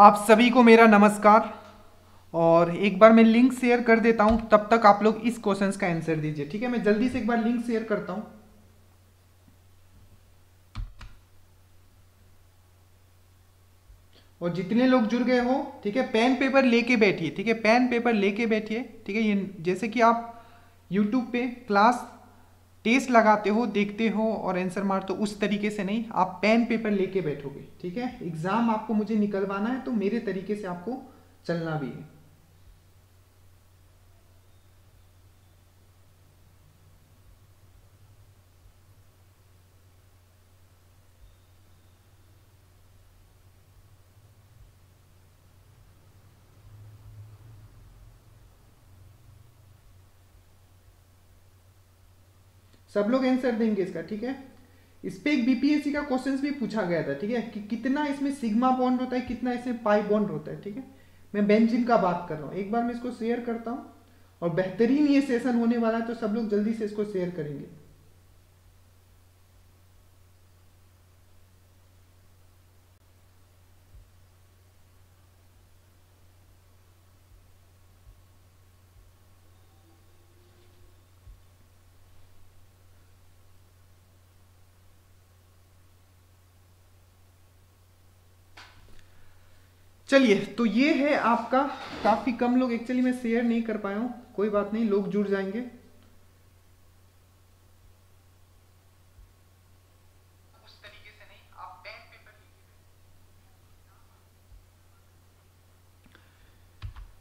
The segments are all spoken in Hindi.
आप सभी को मेरा नमस्कार और एक बार मैं लिंक शेयर कर देता हूं तब तक आप लोग इस क्वेश्चन का आंसर दीजिए ठीक है मैं जल्दी से एक बार लिंक शेयर करता हूं और जितने लोग जुड़ गए हो ठीक है पेन पेपर लेके बैठिए ठीक है पेन पेपर लेके बैठिए ठीक है ये जैसे कि आप यूट्यूब पे क्लास टेस्ट लगाते हो देखते हो और आंसर मारते हो उस तरीके से नहीं आप पेन पेपर लेके बैठोगे ठीक है एग्ज़ाम आपको मुझे निकलवाना है तो मेरे तरीके से आपको चलना भी है सब लोग आंसर देंगे इसका ठीक है इस पर एक बीपीएससी का क्वेश्चन भी पूछा गया था ठीक है कि कितना इसमें सिग्मा बॉन्ड होता है कितना इसमें पाई बॉन्ड होता है ठीक है मैं बेंजिन का बात कर रहा हूँ एक बार मैं इसको शेयर करता हूँ और बेहतरीन ये सेशन होने वाला है तो सब लोग जल्दी से इसको शेयर करेंगे चलिए तो ये है आपका काफ़ी कम लोग एक्चुअली मैं शेयर नहीं कर पाया हूं कोई बात नहीं लोग जुड़ जाएंगे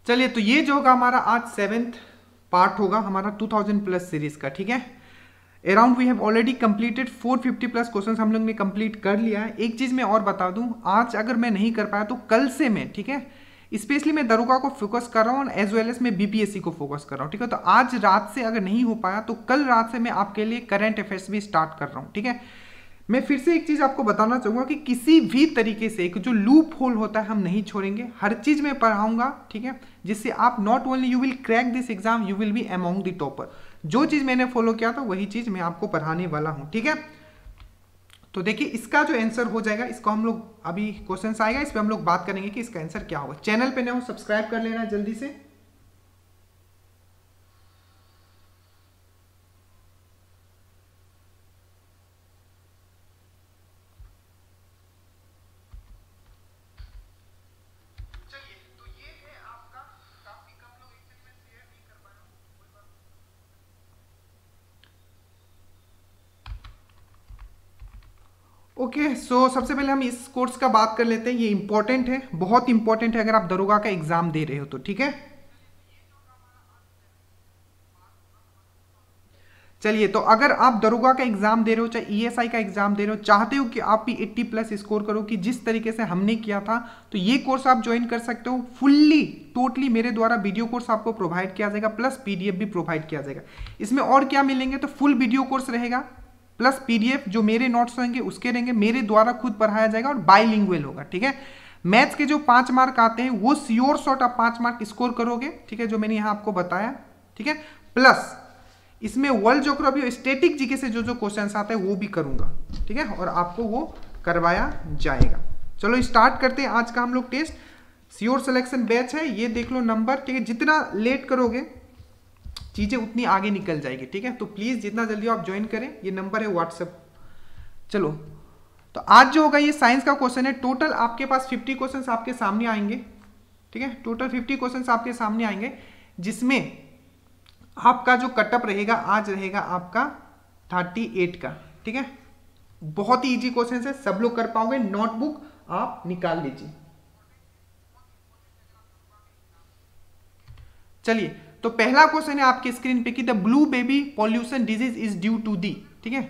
चलिए तो ये जो होगा हमारा आज सेवेंथ पार्ट होगा हमारा 2000 प्लस सीरीज का ठीक है around we have already completed 450 plus question हम लोग ने कंप्लीट कर लिया है एक चीज़ मैं और बता दूं आज अगर मैं नहीं कर पाया तो कल से मैं ठीक है स्पेशली मैं दरोगा को फोकस कर रहा हूँ और एज वेल एज मैं बीपीएससी को फोकस कर रहा हूँ ठीक है तो आज रात से अगर नहीं हो पाया तो कल रात से मैं आपके लिए करंट अफेयर्स भी स्टार्ट कर रहा हूँ ठीक है मैं फिर से एक चीज़ आपको बताना चाहूँगा कि किसी भी तरीके से एक जो लूप होल होता है हम नहीं छोड़ेंगे हर चीज़ में पढ़ाऊंगा ठीक है जिससे आप not only you will crack this exam you will be among the topper जो चीज़ मैंने फॉलो किया था वही चीज़ मैं आपको पढ़ाने वाला हूं ठीक है तो देखिए इसका जो आंसर हो जाएगा इसको हम लोग अभी क्वेश्चन आएगा इस पर हम लोग बात करेंगे कि इसका आंसर क्या होगा चैनल पर ना हो सब्सक्राइब कर लेना जल्दी से ओके okay, सो so सबसे पहले हम इस कोर्स का बात कर लेते हैं ये इंपॉर्टेंट है बहुत इंपॉर्टेंट है अगर आप दरोगा का एग्जाम दे रहे हो तो ठीक है चलिए तो अगर आप दरोगा का एग्जाम दे रहे हो चाहे ईएसआई e का एग्जाम दे रहे हो चाहते हो कि आप भी 80 प्लस स्कोर करो कि जिस तरीके से हमने किया था तो ये कोर्स आप ज्वाइन कर सकते हो फुल्ली टोटली मेरे द्वारा वीडियो कोर्स आपको प्रोवाइड किया जाएगा प्लस पीडीएफ भी प्रोवाइड किया जाएगा इसमें और क्या मिलेंगे तो फुल वीडियो कोर्स रहेगा प्लस पीडीएफ जो मेरे नोट्स होंगे उसके रहेंगे मेरे द्वारा खुद पढ़ाया जाएगा और बाईलिंगुअल होगा ठीक है मैथ्स के जो पांच मार्क आते हैं वो स्योर शॉर्ट आप पांच मार्क स्कोर करोगे ठीक है जो मैंने यहां आपको बताया ठीक है प्लस इसमें वर्ल्ड जोग्राफी और स्टेटिक जीके से जो जो क्वेश्चन आते हैं वो भी करूंगा ठीक है और आपको वो करवाया जाएगा चलो स्टार्ट करते हैं आज का हम लोग टेस्ट सियोर सिलेक्शन बैच है ये देख लो नंबर ठीक है जितना लेट करोगे चीज़ें उतनी आगे निकल जाएगी ठीक है तो प्लीज़ जितना जल्दी आप ज्वाइन करें ये नंबर है व्हाट्सएप चलो तो आज जो होगा ये साइंस का क्वेश्चन है टोटल आपके पास 50 क्वेश्चंस आपके सामने आएंगे ठीक है टोटल 50 क्वेश्चंस आपके सामने आएंगे जिसमें आपका जो कटअप रहेगा आज रहेगा आपका 38 का ठीक है बहुत ही इजी क्वेश्चन है सब लोग कर पाओगे नोटबुक आप निकाल लीजिए चलिए तो पहला क्वेश्चन है आपके स्क्रीन पे कि the blue baby pollution disease is due to the ठीक है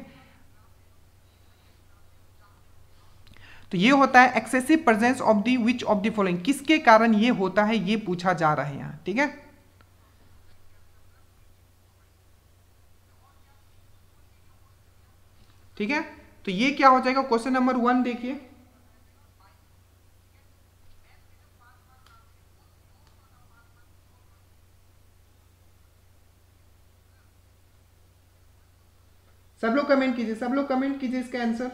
तो ये होता है excessive presence of the which of the following किसके कारण ये होता है ये पूछा जा रहा है यहां ठीक है ठीक है तो ये क्या हो जाएगा क्वेश्चन नंबर वन देखिए सब लोग कमेंट कीजिए सब लोग कमेंट कीजिए इसका आंसर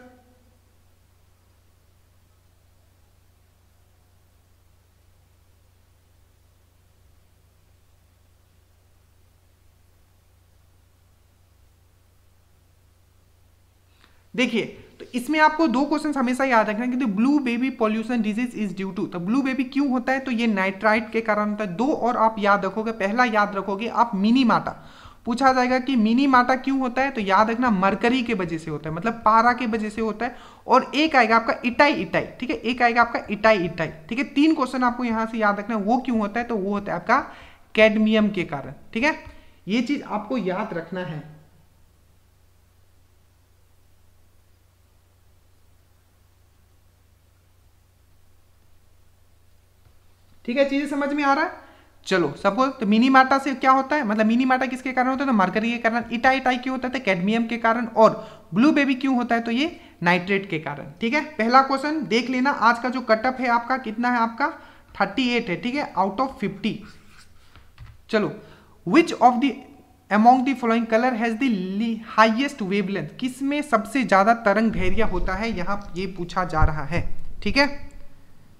देखिए तो इसमें आपको दो क्वेश्चन हमेशा याद रखना क्योंकि blue baby pollution disease is due to तो ब्लू बेबी क्यों होता है तो ये नाइट्राइट के कारण होता है दो और आप याद रखोगे पहला याद रखोगे आप मिनी माता पूछा जाएगा कि मिनी माटा क्यों होता है तो याद रखना मरकरी के वजह से होता है मतलब पारा के वजह से होता है और एक आएगा आपका इटाई इटाई ठीक है एक आएगा आपका इटाई इटाई ठीक है तीन क्वेश्चन आपको यहां से याद रखना वो क्यों होता है तो वो होता है आपका कैडमियम के कारण ठीक है ये चीज आपको याद रखना है ठीक है चीजें समझ में आ रहा है चलो सबको तो मिनी माटा से क्या होता है मतलब मिनी माटा किसके कारण होता है तो मरकरी के कारण इटा इटाई क्यों होता है तो कैडमियम के कारण और ब्लू बेबी क्यों होता है तो ये नाइट्रेट के कारण ठीक है पहला क्वेश्चन देख लेना आज का जो कटअप है आपका कितना है आपका 38 है ठीक है आउट ऑफ 50 चलो which of the among the following colour has the highest wavelength किस में सबसे ज़्यादा तरंग धैर्य होता है यहाँ ये पूछा जा रहा है ठीक है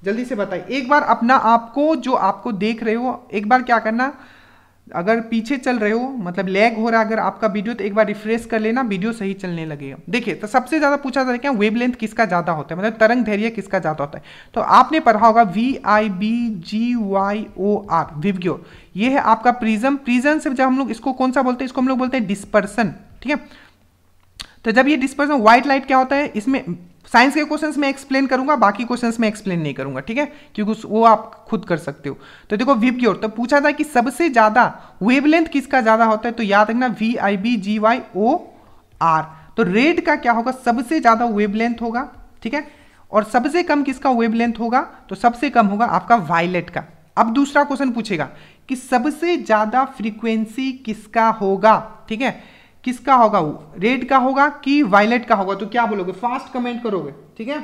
जल्दी से बताइए एक बार अपना आपको जो आपको देख रहे हो एक बार क्या करना अगर पीछे चल रहे हो मतलब लैग हो रहा है अगर आपका वीडियो तो एक बार रिफ्रेश कर लेना वीडियो सही चलने लगेगा देखिए तो सबसे ज़्यादा पूछा जाता है क्या वेब लेंथ किसका ज़्यादा होता है मतलब तरंग धैर्य किसका ज़्यादा होता है तो आपने पढ़ा होगा V I B G Y O R विवग्यो ये है आपका प्रिजम प्रिजम से जब हम लोग इसको कौन सा बोलते हैं इसको हम लोग बोलते हैं डिस्पर्सन ठीक है तो जब ये डिस्पर्सन व्हाइट लाइट क्या होता है इसमें साइंस के क्वेश्चंस में एक्सप्लेन करूंगा बाकी क्वेश्चंस में एक्सप्लेन नहीं करूंगा ठीक है क्योंकि वो आप खुद कर सकते हो तो देखो वीप की ओर तो पूछा था कि सबसे ज्यादा वेवलेंथ किसका ज्यादा होता है तो याद रखना V I B G Y O R तो रेड का क्या होगा सबसे ज्यादा वेवलेंथ होगा ठीक है और सबसे कम किसका वेवलेंथ होगा तो सबसे कम होगा आपका वायलेट का अब दूसरा क्वेश्चन पूछेगा कि सबसे ज्यादा फ्रीक्वेंसी किसका होगा ठीक है किसका होगा वो रेड का होगा कि वायलेट का होगा तो क्या बोलोगे फास्ट कमेंट करोगे ठीक है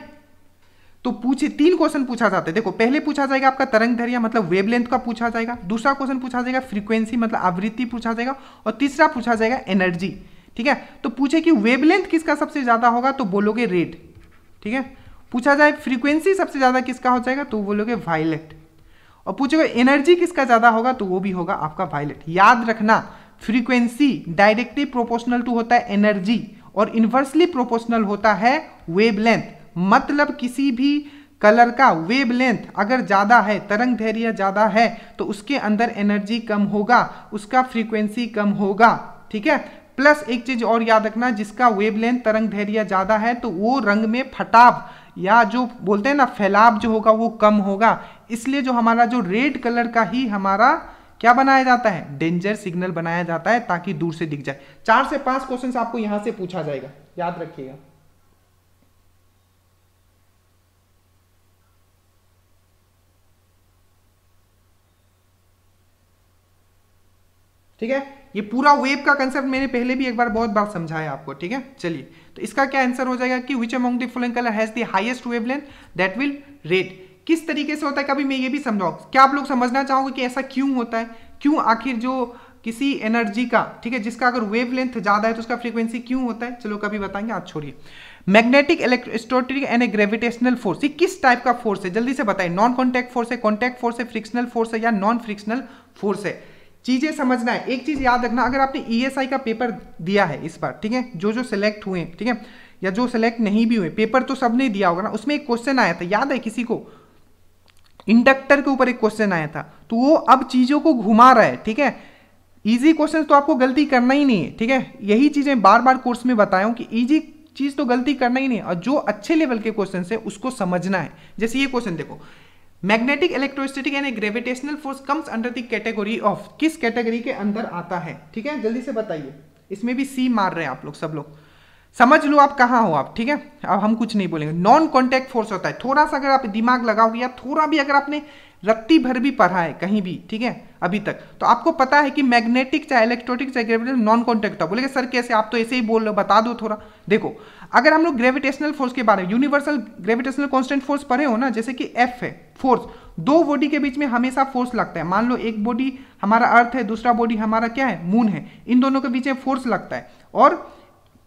तो पूछे तीन क्वेश्चन पूछा जाता है देखो पहले पूछा जाएगा आपका तरंग धैर्य मतलब वेवलेंथ का पूछा जाएगा दूसरा क्वेश्चन पूछा जाएगा फ्रीक्वेंसी मतलब आवृत्ति पूछा जाएगा और तीसरा पूछा जाएगा एनर्जी ठीक है तो पूछे कि वेवलेंथ किसका सबसे ज्यादा होगा तो बोलोगे रेड ठीक है पूछा जाए फ्रीक्वेंसी सबसे ज्यादा किसका हो जाएगा तो बोलोगे वायलेट और पूछेगा एनर्जी किसका ज्यादा होगा तो वो भी होगा आपका वायलेट याद रखना फ्रीक्वेंसी डायरेक्टली प्रोपोर्शनल टू होता है एनर्जी और इन्वर्सली प्रोपोर्शनल होता है वेवलेंथ मतलब किसी भी कलर का वेवलेंथ अगर ज़्यादा है तरंग धैर्य ज़्यादा है तो उसके अंदर एनर्जी कम होगा उसका फ्रीक्वेंसी कम होगा ठीक है प्लस एक चीज़ और याद रखना जिसका वेवलेंथ तरंग धैर्य ज़्यादा है तो वो रंग में फटाव या जो बोलते हैं ना फैलाव जो होगा वो कम होगा इसलिए जो हमारा जो रेड कलर का ही हमारा क्या बनाया जाता है डेंजर सिग्नल बनाया जाता है ताकि दूर से दिख जाए चार से पांच क्वेश्चन आपको यहां से पूछा जाएगा याद रखिएगा ठीक है ये पूरा वेब का कंसेप्ट मैंने पहले भी एक बार बहुत बार समझाया आपको ठीक है चलिए तो इसका क्या आंसर हो जाएगा कि which among the fuller colour has the highest that will red किस तरीके से होता है कभी मैं ये भी समझाऊँ क्या आप लोग समझना चाहोगे कि ऐसा क्यों होता है क्यों आखिर जो किसी एनर्जी का ठीक है जिसका अगर वेव लेंथ ज़्यादा है तो उसका फ्रीक्वेंसी क्यों होता है चलो कभी बताएंगे आज छोड़िए magnetic electrostatic and gravitational force ये किस टाइप का फोर्स है जल्दी से बताएं नॉन कॉन्टैक्ट फोर्स है कॉन्टैक्ट फोर्स है फ्रिक्शनल फोर्स है या नॉन फ्रिक्शनल फोर्स है चीज़ें समझना है एक चीज़ याद रखना अगर आपने ई e का पेपर दिया है इस बार ठीक है जो जो सिलेक्ट हुए ठीक है या जो सिलेक्ट नहीं भी हुए पेपर तो सबने दिया होगा ना उसमें एक क्वेश्चन आया था याद है किसी को इंडक्टर के ऊपर एक क्वेश्चन आया था तो वो अब चीज़ों को घुमा रहा है ठीक है इजी क्वेश्चन तो आपको गलती करना ही नहीं है ठीक है यही चीज़ें बार बार कोर्स में बताया हूं कि इजी चीज़ तो गलती करना ही नहीं और जो अच्छे लेवल के क्वेश्चन है उसको समझना है जैसे ये क्वेश्चन देखो मैग्नेटिक इलेक्ट्रोस्टेटिक यानी gravitational force comes under the category of किस कैटेगरी के अंदर आता है ठीक है जल्दी से बताइए इसमें भी सी मार रहे हैं आप लोग सब लोग समझ लो आप कहाँ हो आप ठीक है अब हम कुछ नहीं बोलेंगे नॉन कॉन्टैक्ट फोर्स होता है थोड़ा सा अगर आप दिमाग लगाओगे या थोड़ा भी अगर आपने रत्ती भर भी पढ़ा है कहीं भी ठीक है अभी तक तो आपको पता है कि मैग्नेटिक चाहे इलेक्ट्रॉनिक चाहे ग्रेविटेशन नॉन कॉन्टैक्ट होता बोलेगा सर कैसे आप तो ऐसे ही बोल रहे हो बता दो थोड़ा देखो अगर हम लोग ग्रेविटेशनल फोर्स के बारे में यूनिवर्सल ग्रेविटेशनल कॉन्स्टेंट फोर्स पढ़े हो ना जैसे कि एफ है फोर्स दो बॉडी के बीच में हमेशा फोर्स लगता है मान लो एक बॉडी हमारा अर्थ है दूसरा बॉडी हमारा क्या है मून है इन दोनों के बीच में फोर्स लगता है और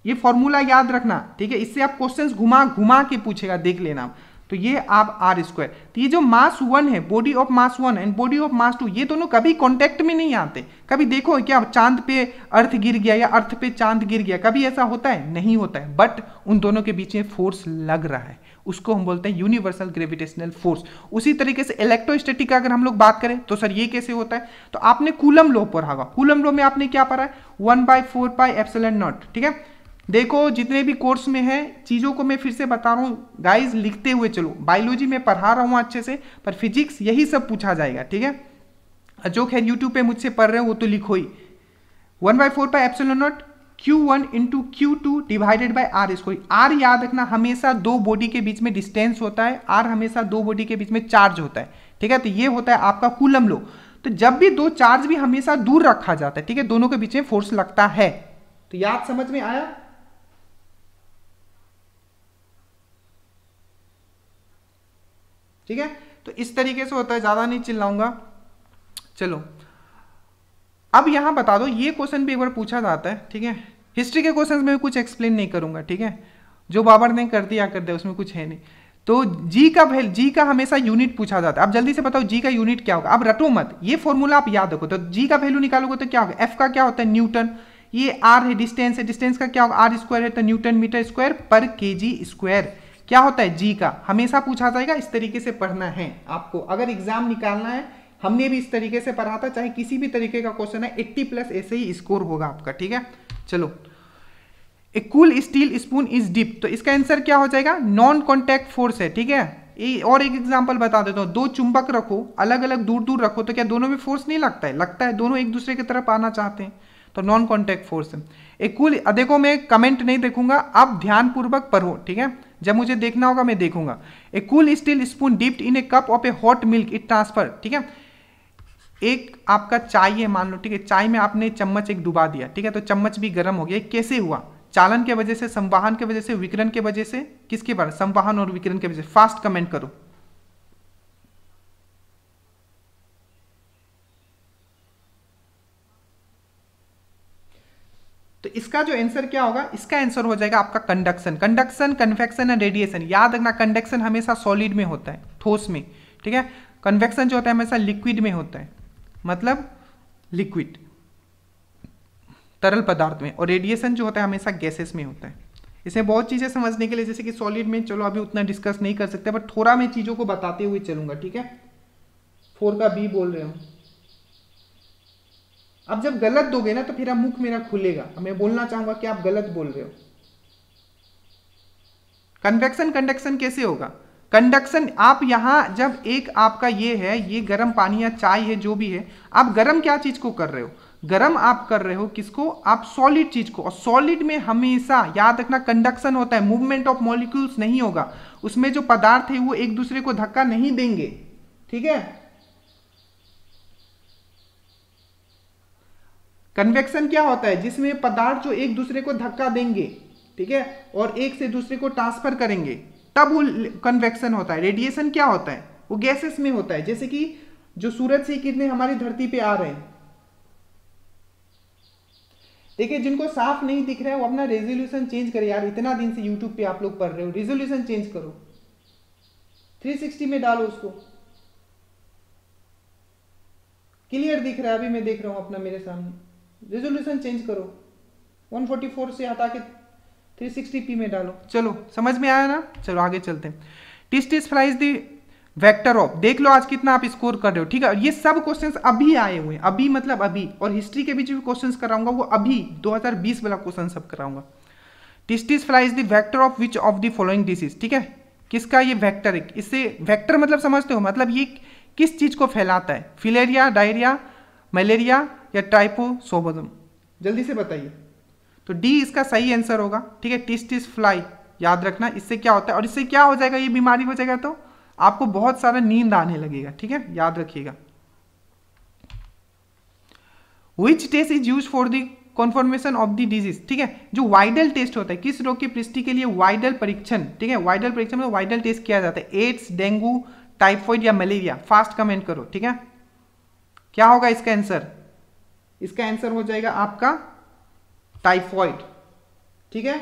ये फॉर्मूला याद रखना ठीक है इससे आप क्वेश्चंस घुमा घुमा के पूछेगा देख लेना तो ये आप आर स्क्वायर तो ये जो मास वन है body of mass one and body of mass two ये दोनों कभी कॉन्टेक्ट में नहीं आते कभी देखो क्या चांद पे अर्थ गिर गया या अर्थ पे चांद गिर गया कभी ऐसा होता है नहीं होता है बट उन दोनों के बीच में फोर्स लग रहा है उसको हम बोलते हैं यूनिवर्सल ग्रेविटेशनल फोर्स उसी तरीके से इलेक्ट्रोस्टेटिक का अगर हम लोग बात करें तो सर ये कैसे होता है तो आपने कूलम लो पढ़ा होगा कूलम लो में आपने क्या पढ़ा है one by four by epsilon not ठीक है देखो जितने भी कोर्स में है चीज़ों को मैं फिर से बता रहा हूँ गाइज लिखते हुए चलो बायोलॉजी में पढ़ा रहा हूँ अच्छे से पर फिजिक्स यही सब पूछा जाएगा ठीक है जो खैर यूट्यूब पे मुझसे पढ़ रहे हो वो तो लिखो ही one by four by epsilon not Q one into Q two divided by R इसको आर याद रखना हमेशा दो बॉडी के बीच में डिस्टेंस होता है आर हमेशा दो बॉडी के बीच में चार्ज होता है ठीक है तो ये होता है आपका कूलम लो तो जब भी दो चार्ज भी हमेशा दूर रखा जाता है ठीक है दोनों के बीच में फोर्स लगता है तो याद समझ में आया ठीक है तो इस तरीके से होता है ज़्यादा नहीं चिल्लाऊंगा चलो अब यहां बता दो ये क्वेश्चन भी एक बार पूछा जाता है ठीक है हिस्ट्री के क्वेश्चन में कुछ एक्सप्लेन नहीं करूंगा ठीक है जो बाबर ने कर दिया कर दिया उसमें कुछ है नहीं तो जी का भेल जी का हमेशा यूनिट पूछा जाता है आप जल्दी से बताओ जी का यूनिट क्या होगा अब रटो मत ये फॉर्मूला आप याद रखो तो जी का वैल्यू निकालोगे तो क्या होगा एफ का क्या होता है न्यूटन ये आर है डिस्टेंस है डिस्टेंस का क्या होगा आर स्क्वायर है तो न्यूटन मीटर स्क्वायर पर के स्क्वायर क्या होता है जी का हमेशा पूछा जाएगा इस तरीके से पढ़ना है आपको अगर एग्जाम निकालना है हमने भी इस तरीके से पढ़ा था चाहे किसी भी तरीके का क्वेश्चन है एट्टी प्लस ऐसे ही स्कोर होगा आपका ठीक है चलो a cool steel spoon is dip तो इसका आंसर क्या हो जाएगा नॉन कॉन्टैक्ट फोर्स है ठीक है ए, और एक एग्जाम्पल बता देता हूँ दो चुंबक रखो अलग अलग दूर दूर रखो तो क्या दोनों में फोर्स नहीं लगता है लगता है दोनों एक दूसरे की तरफ आना चाहते हैं तो नॉन कॉन्टैक्ट फोर्स है एक कूल देखो मैं कमेंट नहीं देखूंगा आप ध्यानपूर्वक पढ़ो ठीक है जब मुझे देखना होगा मैं देखूंगा a cool steel spoon dipped in a cup of a hot milk it transfer ठीक है एक आपका चाय है मान लो ठीक है चाय में आपने चम्मच एक डुबा दिया ठीक है तो चम्मच भी गर्म हो गया कैसे हुआ चालन के वजह से संवाहन के वजह से विकरण के वजह से किसके बारे संवाहन और विकरण के वजह से फास्ट कमेंट करो तो इसका जो आंसर क्या होगा इसका आंसर हो जाएगा आपका conduction conduction convection and radiation याद रखना कंडक्शन हमेशा सॉलिड में होता है ठोस में ठीक है कन्वेक्शन जो होता है हमेशा लिक्विड में होता है मतलब लिक्विड तरल पदार्थ में और रेडिएशन जो होता है हमेशा गैसेस में होता है इसे बहुत चीज़ें समझने के लिए जैसे कि सॉलिड में चलो अभी उतना डिस्कस नहीं कर सकते बट थोड़ा मैं चीज़ों को बताते हुए चलूंगा ठीक है फोर का बी बोल रहे हूं अब जब गलत दोगे ना तो फिर अब मुख मेरा खुलेगा मैं बोलना चाहूंगा कि आप गलत बोल रहे हो कन्वेक्शन कंडक्शन कैसे होगा कंडक्शन आप यहां जब एक आपका ये है ये गर्म पानी या चाय है जो भी है आप गर्म क्या चीज़ को कर रहे हो गर्म आप कर रहे हो किसको आप सॉलिड चीज को और सॉलिड में हमेशा याद रखना कंडक्शन होता है मूवमेंट ऑफ मॉलिक्यूल्स नहीं होगा उसमें जो पदार्थ है वो एक दूसरे को धक्का नहीं देंगे ठीक है कन्वेक्शन क्या होता है जिसमें पदार्थ जो एक दूसरे को धक्का देंगे ठीक है और एक से दूसरे को ट्रांसफर करेंगे तब वो कन्वेक्शन होता है रेडिएशन क्या होता है वो गैसेस में होता है जैसे कि जो सूरज से किरणें हमारी धरती पे आ रहे हैं देखिए जिनको साफ नहीं दिख रहा है वो अपना रेजोल्यूशन चेंज करें यार इतना दिन से यूट्यूब पे आप लोग पढ़ रहे हो रेजोल्यूशन चेंज करो 360 में डालो उसको क्लियर दिख रहा है अभी मैं देख रहा हूं अपना मेरे सामने रेजोल्यूशन चेंज करो 144 से हटा के 360p में डालो चलो समझ में आया ना चलो आगे चलते हैं tsetse flies the vector of देख लो आज कितना आप स्कोर कर रहे हो ठीक है ये सब क्वेश्चंस अभी आए हुए हैं अभी मतलब अभी और हिस्ट्री के बीच भी क्वेश्चंस कराऊंगा वो अभी 2020 वाला क्वेश्चन सब कराऊंगा tsetse flies the vector of which of the following disease ठीक है किसका ये वेक्टर है इससे वेक्टर मतलब समझते हो मतलब ये किस चीज़ को फैलाता है फिलेरिया डायरिया मलेरिया या टाइपोसोबजम जल्दी से बताइए तो डी इसका सही आंसर होगा ठीक है टिस फ्लाई याद रखना इससे क्या होता है और इससे क्या हो जाएगा ये बीमारी हो जाएगा तो आपको बहुत सारा नींद आने लगेगा ठीक है याद रखिएगा which test is use for the confirmation of the disease ठीक है जो वाइडल टेस्ट होता है किस रोग की पृष्टि के लिए वाइडल परीक्षण ठीक है वाइडल परीक्षण में वाइडल टेस्ट किया जाता है एड्स डेंगू टाइफॉइड या मलेरिया फास्ट कमेंट करो ठीक है क्या होगा इसका आंसर इसका आंसर हो जाएगा आपका टाइफॉइड ठीक है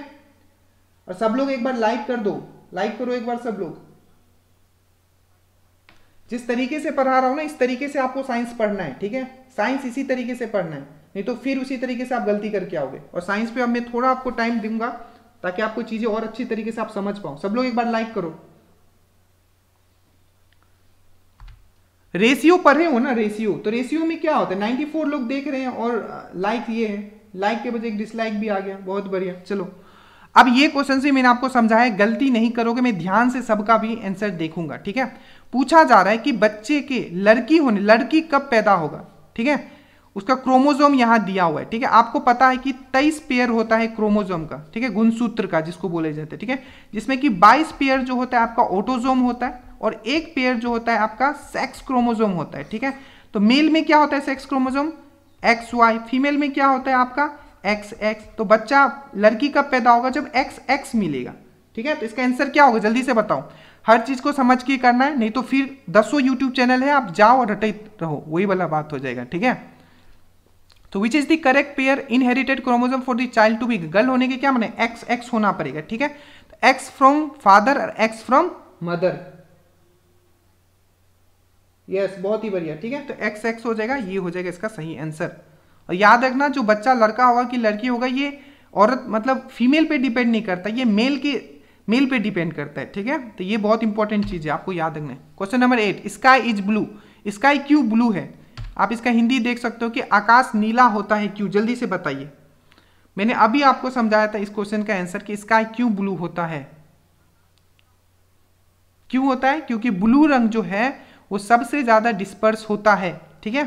और सब लोग एक बार लाइक कर दो लाइक करो एक बार सब लोग जिस तरीके से पढ़ा रहा हूं ना इस तरीके से आपको साइंस पढ़ना है ठीक है साइंस इसी तरीके से पढ़ना है नहीं तो फिर उसी तरीके से आप गलती करके आओगे और साइंस पे अब मैं थोड़ा आपको टाइम दूंगा ताकि आपको चीज़ें और अच्छी तरीके से आप समझ पाओ सब लोग एक बार लाइक करो रेशियो पढ़े हो ना रेशियो तो रेशियो में क्या होता है 94 लोग देख रहे हैं और लाइक ये है लाइक के बजाय डिसलाइक भी आ गया बहुत बढ़िया चलो अब ये क्वेश्चन से मैंने आपको समझाया गलती नहीं करोगे मैं ध्यान से सबका भी आंसर देखूंगा ठीक है पूछा जा रहा है कि बच्चे के लड़की होने लड़की कब पैदा होगा ठीक है उसका क्रोमोजोम यहाँ दिया हुआ है ठीक है आपको पता है कि तेईस पेयर होता है क्रोमोजोम का ठीक है गुणसूत्र का जिसको बोले जाते हैं ठीक है जिसमें कि बाईस पेयर जो होता है आपका ऑटोजोम होता है और एक पेयर जो होता है आपका सेक्स क्रोमोजोम होता है ठीक है तो मेल में क्या होता है sex chromosome X Y female में क्या होता है आपका एक्स एक्स तो बच्चा लड़की कब पैदा होगा जब एक्स एक्स मिलेगा ठीक है तो इसका आंसर क्या होगा जल्दी से बताओ हर चीज को समझ के करना है नहीं तो फिर दसो यूट्यूब चैनल है आप जाओ और रटे रहो वही वाला बात हो जाएगा ठीक है तो which is the correct pair inherited chromosome for the child to be girl होने के क्या मैंने एक्स एक्स होना पड़ेगा ठीक है एक्स फ्रॉम फादर और एक्स फ्रॉम मदर यस बहुत ही बढ़िया ठीक है तो एक्स एक्स हो जाएगा ये हो जाएगा इसका सही आंसर और याद रखना जो बच्चा लड़का होगा कि लड़की होगा ये औरत मतलब फीमेल पे डिपेंड नहीं करता ये मेल के मेल पे डिपेंड करता है ठीक है तो ये बहुत इंपॉर्टेंट चीज़ है आपको याद रखना है question number eight sky is blue sky क्यों ब्लू है आप इसका हिंदी देख सकते हो कि आकाश नीला होता है क्यों जल्दी से बताइए मैंने अभी आपको समझाया था इस क्वेश्चन का आंसर कि स्काई क्यों ब्लू होता है क्यों होता है क्योंकि ब्लू रंग जो है वो सबसे ज़्यादा डिस्पर्स होता है ठीक है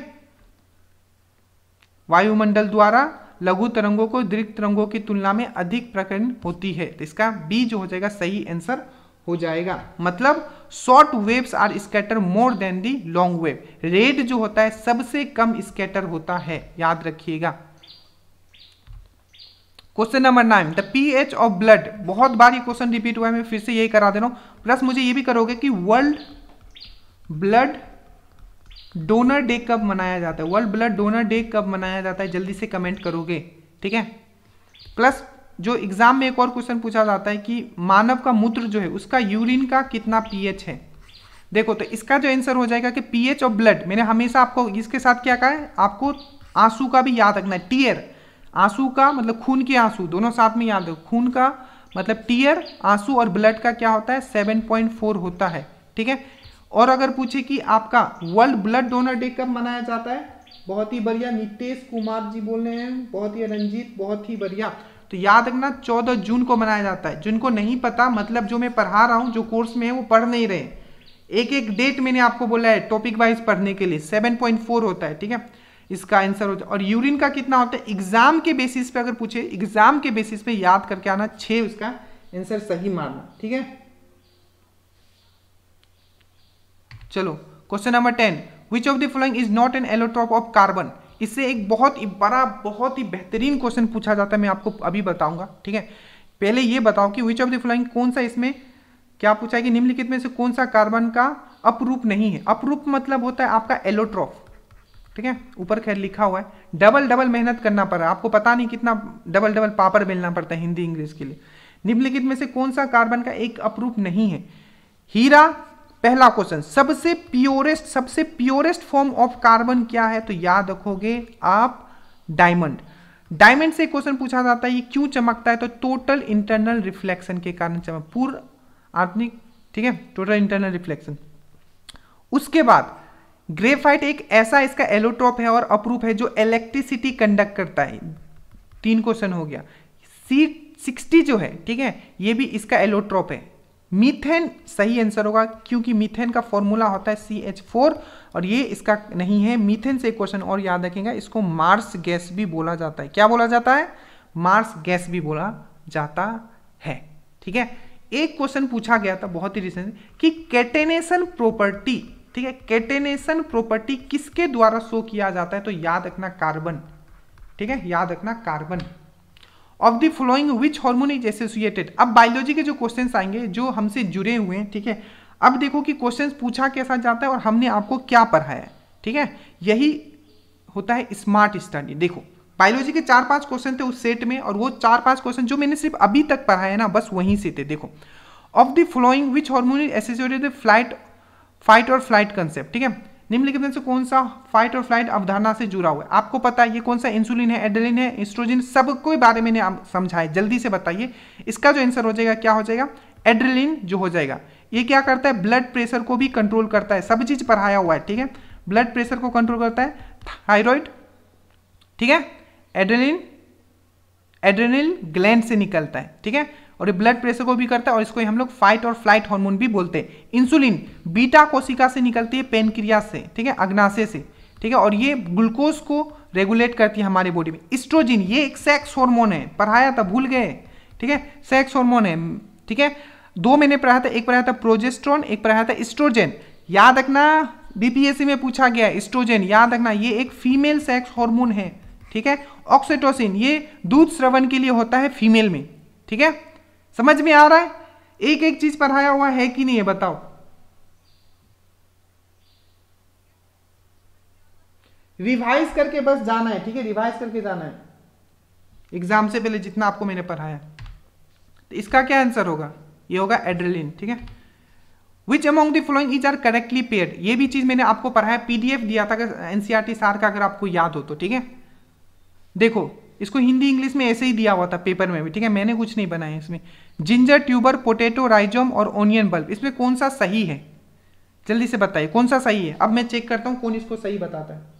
वायुमंडल द्वारा लघु तरंगों को दीर्घ तरंगों की तुलना में अधिक प्रकरण होती है तो इसका बी जो हो जाएगा सही आंसर हो जाएगा मतलब short waves are scatter more than the long wave red जो होता है सबसे कम स्कैटर होता है याद रखिएगा question number nine the pH of blood बहुत बार ये क्वेश्चन रिपीट हुआ है मैं फिर से यही करा दे रहा हूं प्लस मुझे ये भी करोगे कि वर्ल्ड ब्लड डोनर डे कब मनाया जाता है वर्ल्ड ब्लड डोनर डे कब मनाया जाता है जल्दी से कमेंट करोगे ठीक है प्लस जो एग्जाम में एक और क्वेश्चन पूछा जाता है कि मानव का मूत्र जो है उसका यूरिन का कितना पीएच है देखो तो इसका जो आंसर हो जाएगा कि पीएच ऑफ ब्लड मैंने हमेशा आपको इसके साथ क्या कहा है आपको आंसू का भी याद रखना है टीयर आंसू का मतलब खून के आंसू दोनों साथ में याद रखो खून का मतलब टीयर आंसू और ब्लड का क्या होता है सेवन होता है ठीक है और अगर पूछे कि आपका वर्ल्ड ब्लड डोनर डे कब मनाया जाता है बहुत ही बढ़िया नितेश कुमार जी बोल रहे हैं बहुत ही रंजीत बहुत ही बढ़िया तो याद रखना चौदह जून को मनाया जाता है जिनको नहीं पता मतलब जो मैं पढ़ा रहा हूँ जो कोर्स में है वो पढ़ नहीं रहे एक एक डेट मैंने आपको बोला है टॉपिक वाइज पढ़ने के लिए 7.4 होता है ठीक है इसका आंसर होता है और यूरिन का कितना होता है एग्जाम के बेसिस पे अगर पूछे एग्जाम के बेसिस पे याद करके आना छः उसका आंसर सही मारना ठीक है चलो question number ten which of the following is not an allotrope of carbon इससे एक बहुत ही बड़ा बहुत ही बेहतरीन क्वेश्चन पूछा जाता है मैं आपको अभी बताऊंगा ठीक है पहले ये बताओ कि विच ऑफ द फॉलोइंग कौन सा इसमें क्या पूछा है कि निम्नलिखित में से कौन सा कार्बन का अपरूप नहीं है अपरूप मतलब होता है आपका एलोट्रॉफ ठीक है ऊपर खैर लिखा हुआ है डबल डबल मेहनत करना पड़ा आपको पता नहीं कितना डबल डबल पापर मिलना पड़ता है हिंदी इंग्लिश के लिए निम्नलिखित में से कौन सा कार्बन का एक अपरूप नहीं है हीरा पहला क्वेश्चन सबसे प्योरेस्ट सबसे प्योरेस्ट फॉर्म ऑफ कार्बन क्या है तो याद रखोगे आप डायमंड डायमंड से क्वेश्चन पूछा जाता है ये क्यों चमकता है तो टोटल इंटरनल रिफ्लेक्शन के कारण चमक पूर्व आधुनिक ठीक है टोटल इंटरनल रिफ्लेक्शन उसके बाद ग्रेफाइट एक ऐसा इसका एलोट्रॉप है और अप्रूप है जो इलेक्ट्रिसिटी कंडक्ट करता है तीन क्वेश्चन हो गया सी सिक्सटी जो है ठीक है ये भी इसका एलोट्रॉप है मीथेन सही आंसर होगा क्योंकि मीथेन का फॉर्मूला होता है सी एच फोर और ये इसका नहीं है मीथेन से क्वेश्चन और याद रखेंगे इसको मार्स गैस भी बोला जाता है क्या बोला जाता है मार्स गैस भी बोला जाता है ठीक है एक क्वेश्चन पूछा गया था बहुत ही रिसेंट कि कैटेनेशन प्रॉपर्टी ठीक है कैटेनेशन प्रॉपर्टी किसके द्वारा शो किया जाता है तो याद रखना कार्बन ठीक है याद रखना carbon of the following which hormone is associated अब बायोलॉजी के जो क्वेश्चन आएंगे जो हमसे जुड़े हुए हैं ठीक है अब देखो कि क्वेश्चन पूछा कैसा जाता है और हमने आपको क्या पढ़ाया है ठीक है यही होता है स्मार्ट स्टडी देखो बायोलॉजी के चार पांच क्वेश्चन थे उस सेट में और वो चार पांच क्वेश्चन जो मैंने सिर्फ अभी तक पढ़ाए है ना बस वहीं से थे देखो of the following which hormone is associated flight fight और फ्लाइट कंसेप्ट ठीक है निम्नलिखित में से कौन सा फाइट और फ्लाइट अवधारणा से जुड़ा हुआ है आपको पता है ये कौन सा इंसुलिन है एडलिन है इंस्ट्रोजिन सब बारे में आप समझाए जल्दी से बताइए इसका जो आंसर हो जाएगा क्या हो जाएगा एड्रेलिन जो हो जाएगा ये क्या करता है ब्लड प्रेशर को भी कंट्रोल करता है सब चीज पढ़ाया हुआ है ठीक है ब्लड प्रेशर को कंट्रोल करता है थायराइड ठीक है एड्रिलिन एड्रेनल ग्लैंड से निकलता है ठीक है और ये ब्लड प्रेशर को भी करता है और इसको हम लोग फाइट और फ्लाइट हार्मोन भी बोलते हैं इंसुलिन बीटा कोशिका से निकलती है पेनक्रिया से ठीक है अग्नाशय से ठीक है और ये ग्लूकोज को रेगुलेट करती है हमारे बॉडी में स्ट्रोजिन ये एक सेक्स हार्मोन है पढ़ाया था भूल गए ठीक है सेक्स हार्मोन है ठीक है दो मैंने पढ़ाया था एक पढ़ाया था प्रोजेस्ट्रॉन एक पढ़ाया था स्ट्रोजन याद रखना बीपीएससी में पूछा गया स्ट्रोजन याद रखना ये एक फीमेल सेक्स हॉर्मोन है ठीक है ऑक्सीटोसिन ये दूध श्रवण के लिए होता है फीमेल में ठीक है समझ में आ रहा है एक एक चीज पढ़ाया हुआ है कि नहीं है बताओ रिवाइज करके बस जाना है ठीक है रिवाइज करके जाना है एग्जाम से पहले जितना आपको मैंने पढ़ाया तो इसका क्या आंसर होगा ये होगा एड्रेलिन ठीक है which among the following is are correctly paired ये भी चीज मैंने आपको पढ़ाया पीडीएफ दिया था एनसीआरटी सार e का अगर आपको याद हो तो ठीक है देखो इसको हिंदी इंग्लिश में ऐसे ही दिया हुआ था पेपर में भी ठीक है मैंने कुछ नहीं बनाया इसमें जिंजर ट्यूबर पोटैटो राइजोम और ओनियन बल्ब इसमें कौन सा सही है जल्दी से बताइए कौन सा सही है अब मैं चेक करता हूँ कौन इसको सही बताता है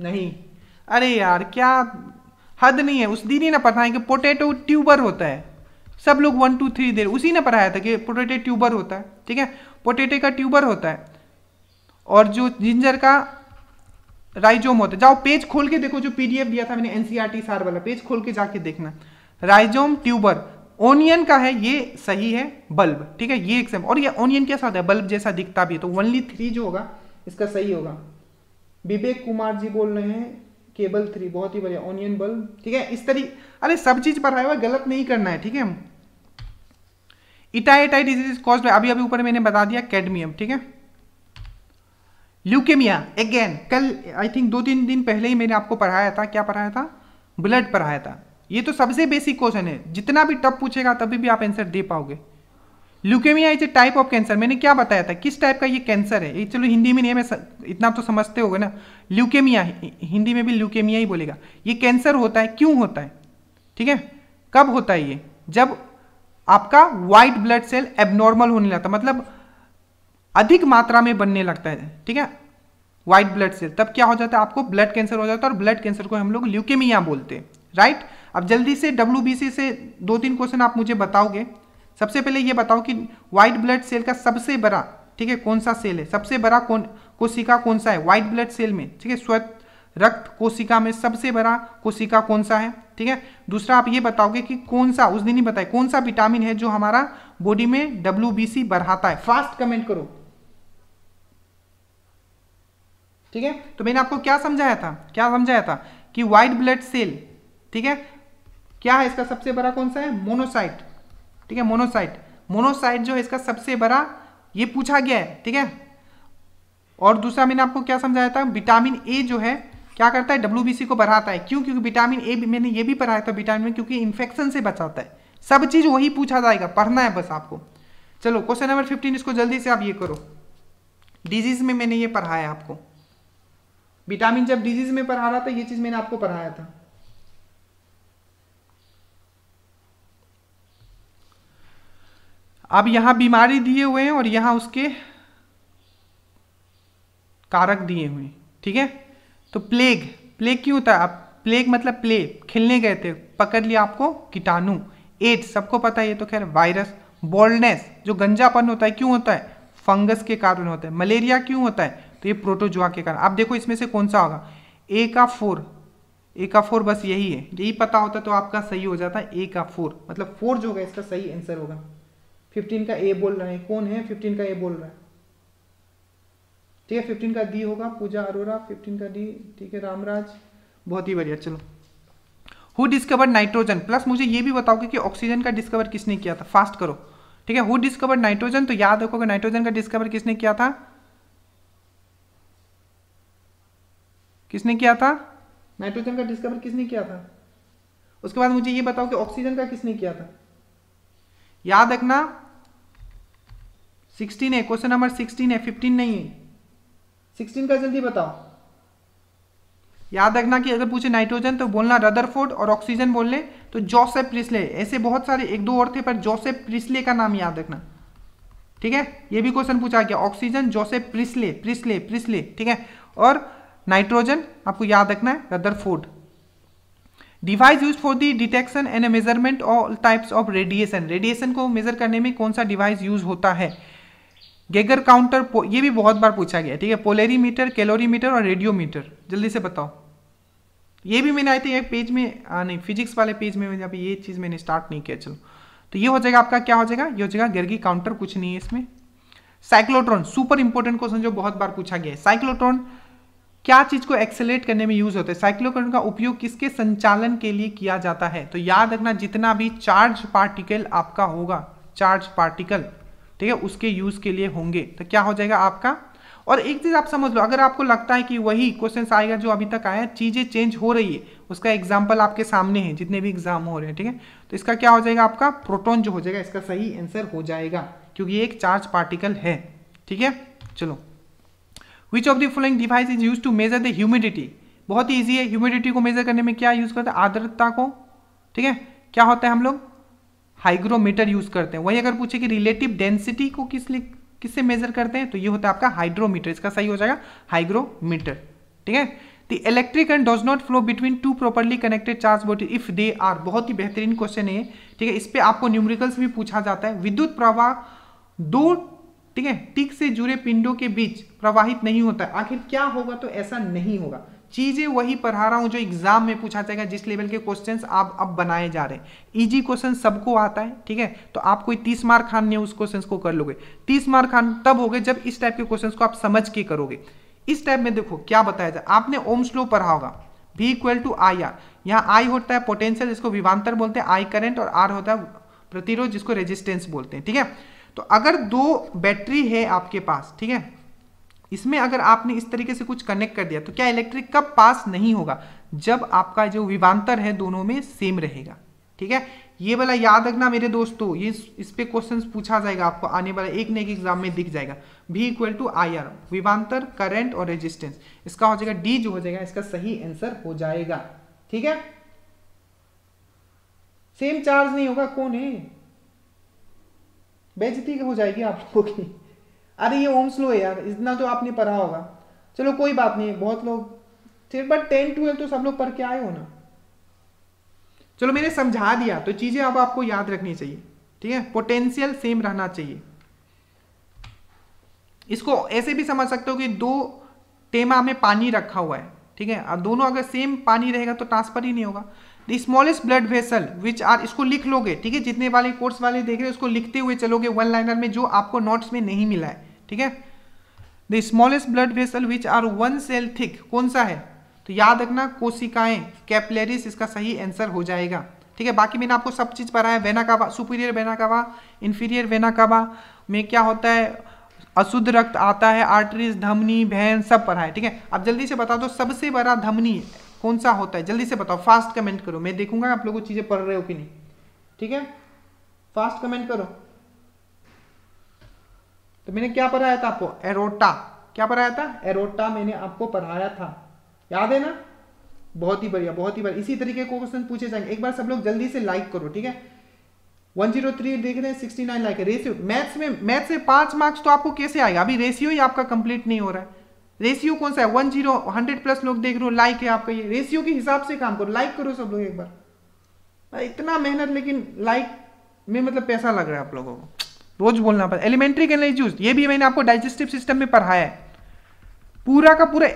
नहीं अरे यार क्या हद नहीं है उस दिन ही ना पता है कि पोटैटो ट्यूबर होता है सब लोग वन टू थ्री दे उसी ने पढ़ाया था कि पोटेटे ट्यूबर होता है ठीक है पोटेटे का ट्यूबर होता है और जो जिंजर का राइजोम होता है जाओ पेज खोल के देखो जो पीडीएफ दिया था मैंने एनसीईआरटी e सार वाला पेज खोल के जाके देखना राइजोम ट्यूबर ओनियन का है ये सही है बल्ब ठीक है ये एग्जाम और ये ओनियन कैसा होता है बल्ब जैसा दिखता भी है तो ओनली थ्री जो होगा इसका सही होगा विवेक कुमार जी बोल रहे हैं केबल थ्री बहुत ही बढ़िया ऑनियन बल्ब ठीक है इस तरी अरे सब चीज पढ़ाया हुआ गलत नहीं करना है ठीक है इटाइटाई डिजीज कॉज अभी अभी ऊपर मैंने बता दिया कैडमियम ठीक है ल्यूकेमिया अगेन कल आई थिंक दो तीन दिन पहले ही मैंने आपको पढ़ाया था क्या पढ़ाया था ब्लड पढ़ाया था ये तो सबसे बेसिक क्वेश्चन है जितना भी टफ पूछेगा तभी भी आप आंसर दे पाओगे leukaemia is a type of cancer मैंने क्या बताया था किस टाइप का ये कैंसर है ये चलो हिंदी में नहीं है मैं इतना तो समझते होगा ना ल्यूकेमिया हिंदी में भी ल्यूकेमिया ही बोलेगा ये कैंसर होता है क्यों होता है ठीक है कब होता है ये जब आपका वाइट ब्लड सेल एबनॉर्मल होने लगता मतलब अधिक मात्रा में बनने लगता है ठीक है व्हाइट ब्लड सेल तब क्या हो जाता है आपको ब्लड कैंसर हो जाता है और ब्लड कैंसर को हम लोग ल्यूकेमिया बोलते हैं राइट अब जल्दी से डब्ल्यू से दो तीन क्वेश्चन आप मुझे बताओगे सबसे पहले ये बताओ कि व्हाइट ब्लड सेल का सबसे बड़ा ठीक है कौन सा सेल है सबसे बड़ा कौन कोशिका कौन सा है व्हाइट ब्लड सेल में ठीक है स्वत रक्त कोशिका में सबसे बड़ा कोशिका कौन सा है ठीक है दूसरा आप ये बताओगे कि कौन सा उस दिन ही बताए कौन सा विटामिन है जो हमारा बॉडी में डब्ल्यू बढ़ाता है फास्ट कमेंट करो ठीक है तो मैंने आपको क्या समझाया था क्या समझाया था कि व्हाइट ब्लड सेल ठीक है क्या है इसका सबसे बड़ा कौन सा है मोनोसाइट ठीक है मोनोसाइट मोनोसाइट जो है इसका सबसे बड़ा ये पूछा गया है ठीक है और दूसरा मैंने आपको क्या समझाया था विटामिन ए जो है क्या करता है डब्ल्यू को बढ़ाता है क्यों क्योंकि विटामिन ए मैंने ये भी पढ़ाया था विटामिन में क्योंकि इन्फेक्शन से बचाता है सब चीज़ वही पूछा जाएगा पढ़ना है बस आपको चलो क्वेश्चन नंबर फिफ्टीन इसको जल्दी से आप ये करो डिजीज में मैंने ये पढ़ाया आपको विटामिन जब डिजीज में पढ़ा रहा था ये चीज़ मैंने आपको पढ़ाया था अब यहाँ बीमारी दिए हुए हैं और यहाँ उसके कारक दिए हुए हैं ठीक है तो प्लेग प्लेग क्यों होता है आप प्लेग मतलब प्ले खेलने गए थे पकड़ लिया आपको कीटाणु एड्स सबको पता है ये तो खैर वायरस बोल्डनेस जो गंजापन होता है क्यों होता है फंगस के कारण होता है मलेरिया क्यों होता है तो ये प्रोटोजुआ के कारण आप देखो इसमें से कौन सा होगा ए का फोर ए का फोर बस यही है यही पता होता तो आपका सही हो जाता है ए का फोर मतलब फोर जो होगा इसका सही आंसर होगा फिफ्टीन का ए बोल रहे हैं कौन है फिफ्टीन का ए बोल रहा है ठीक है फिफ्टीन का डी होगा पूजा अरोरा फिफ्टीन का डी ठीक है रामराज बहुत ही बढ़िया चलो हु डिस्कवर नाइट्रोजन प्लस मुझे ये भी बताओ कि ऑक्सीजन का डिस्कवर किसने किया था फास्ट करो ठीक है हु डिस्कवर नाइट्रोजन तो याद रखो नाइट्रोजन का डिस्कवर किसने किया था किसने किया था नाइट्रोजन का डिस्कवर किसने किया था उसके बाद मुझे ये बताओ कि ऑक्सीजन का किसने किया था याद रखना सिक्सटीन है क्वेश्चन नंबर सिक्सटीन है फिफ्टीन नहीं है सिक्सटीन का जल्दी बताओ याद रखना कि अगर पूछे नाइट्रोजन तो बोलना रदरफोर्ड और ऑक्सीजन बोल ले तो जोसेफ प्रिस्ले ऐसे बहुत सारे एक दो और थे पर जोसेफ प्रिस्ले का नाम याद रखना ठीक है ये भी क्वेश्चन पूछा गया oxygen Joseph Priestley Priestley Priestley ठीक है और नाइट्रोजन आपको याद रखना है Rutherford device use for the detection and measurement all types of radiation radiation को मेजर करने में कौन सा डिवाइस यूज होता है गेगर काउंटर ये भी बहुत बार पूछा गया ठीक है पोलेरी मीटर कैलोरी मीटर और रेडियोमीटर जल्दी से बताओ ये भी मैंने आई थिंक एक पेज में आ, नहीं फिजिक्स वाले पेज में मैंने ये चीज़ मैंने स्टार्ट नहीं किया चलो तो ये हो जाएगा आपका क्या हो जाएगा ये हो जाएगा गर्गी काउंटर कुछ नहीं है इसमें साइक्लोट्रॉन सुपर इंपॉर्टेंट क्वेश्चन जो बहुत बार पूछा गया है साइक्लोट्रॉन क्या चीज को एक्सेलेट करने में यूज होता है साइक्लोट्रॉन का उपयोग किसके संचालन के लिए किया जाता है तो याद रखना जितना भी चार्ज पार्टिकल आपका होगा चार्ज पार्टिकल ठीक है उसके यूज़ के लिए होंगे तो क्या हो जाएगा आपका और एक चीज़ आप समझ लो अगर आपको लगता है कि वही क्वेश्चन आएगा जो अभी तक आया चीज़ें चेंज हो रही है उसका एग्जाम्पल आपके सामने है जितने भी एग्जाम हो रहे हैं ठीक है तो इसका क्या हो जाएगा आपका प्रोटोन जो हो जाएगा इसका सही आंसर हो जाएगा क्योंकि एक चार्ज पार्टिकल है ठीक है चलो which of the following device is use to measure the humidity बहुत ईजी है ह्यूमिडिटी को मेजर करने में क्या यूज़ करते हैं आर्द्रता को ठीक है क्या होता है हम लोग हाइग्रोमीटर यूज करते हैं वही अगर पूछे कि रिलेटिव डेंसिटी को किस लिए किससे मेजर करते हैं तो ये होता है आपका हाइड्रोमीटर इसका सही हो जाएगा हाइग्रोमीटर ठीक है the electric and does not flow between two properly connected charge body if they are बहुत ही बेहतरीन क्वेश्चन है ठीक है इस पर आपको न्यूमरिकल्स भी पूछा जाता है विद्युत प्रवाह दो ठीक है टिक से जुड़े पिंडों के बीच प्रवाहित नहीं होता आखिर क्या होगा तो ऐसा नहीं होगा चीज़ें वही पढ़ा रहा हूँ जो एग्जाम में पूछा जाएगा जिस लेवल के क्वेश्चंस आप अब बनाए जा रहे हैं इजी क्वेश्चन सबको आता है ठीक है तो आप कोई तीस मार्क खान उस क्वेश्चंस को कर लोगे तीस मार्क खान तब हो गए जब इस टाइप के क्वेश्चंस को आप समझ के करोगे इस टाइप में देखो क्या बताया जाए आपने ओम स्लो पढ़ा होगा भी इक्वल टू आई आर यहाँ आई होता है पोटेंशियल जिसको विवांतर बोलते हैं आई करेंट और आर होता है प्रतिरोध जिसको रेजिस्टेंस बोलते हैं ठीक है तो अगर दो बैटरी है आपके पास ठीक है इसमें अगर आपने इस तरीके से कुछ कनेक्ट कर दिया तो क्या इलेक्ट्रिक कब पास नहीं होगा जब आपका जो विवांतर है दोनों में सेम रहेगा ठीक है ये वाला याद रखना मेरे दोस्तों ये इस पे क्वेश्चंस पूछा जाएगा आपको आने वाला एक न एक एग्जाम में दिख जाएगा भी इक्वल टू आई आर विवांतर करेंट और रेजिस्टेंस इसका हो जाएगा डी जो हो जाएगा इसका सही आंसर हो जाएगा ठीक है सेम चार्ज नहीं होगा कौन है बेजती हो जाएगी आप लोगों की अरे ये ओम्स लो है यार इतना तो आपने पढ़ा होगा चलो कोई बात नहीं बहुत लोग थे बट टेन ट्वेल्थ तो सब लोग पढ़ के आए हो ना चलो मैंने समझा दिया तो चीज़ें अब आपको याद रखनी चाहिए ठीक है पोटेंशियल सेम रहना चाहिए इसको ऐसे भी समझ सकते हो कि दो टेमा में पानी रखा हुआ है ठीक है और दोनों अगर सेम पानी रहेगा तो ट्रांसफर ही नहीं होगा the smallest blood vessel which are इसको लिख लोगे ठीक है जितने वाले कोर्स वाले देख रहे हैं उसको लिखते हुए चलोगे वन लाइनर में जो आपको नोट्स में नहीं मिला है ठीक है the smallest blood vessel which are one cell thick कौन सा है तो याद रखना कोशिकाएं कैपलेरिस इसका सही आंसर हो जाएगा ठीक है बाकी मैंने आपको सब चीज़ पढ़ा है vena cava superior vena cava inferior vena cava में क्या होता है अशुद्ध रक्त आता है आर्टरीज धमनी भैन सब पढ़ा है ठीक है आप जल्दी से बता दो सबसे बड़ा धमनी कौन सा होता है जल्दी से बताओ फास्ट कमेंट करो मैं देखूंगा आप लोगों को चीज़ें पढ़ रहे हो कि नहीं ठीक है फास्ट कमेंट करो तो मैंने क्या पढ़ाया था आपको एरोटा क्या पढ़ाया था एरोटा मैंने आपको पढ़ाया था याद है ना बहुत ही बढ़िया बहुत ही बढ़िया इसी तरीके को क्वेश्चन पूछे जाएंगे एक बार सब लोग जल्दी से लाइक करो ठीक है 103 देख रहे हैं 69 लाइक है रेशियो मैथ्स में मैथ्स में पांच मार्क्स तो आपको कैसे आएगा अभी रेशियो ही आपका कंप्लीट नहीं हो रहा है रेशियो कौन सा है वन जीरो हंड्रेड प्लस लोग देख रहे हो लाइक है आपका ये रेशियो के हिसाब से काम करो लाइक करो सब लोग एक बार इतना मेहनत लेकिन लाइक में मतलब पैसा लग रहा है आप लोगों को रोज बोलना पड़ता एलिमेंट्री कैन इज यूज ये भी मैंने आपको डाइजेस्टिव सिस्टम में पढ़ाया है पूरा का पूरा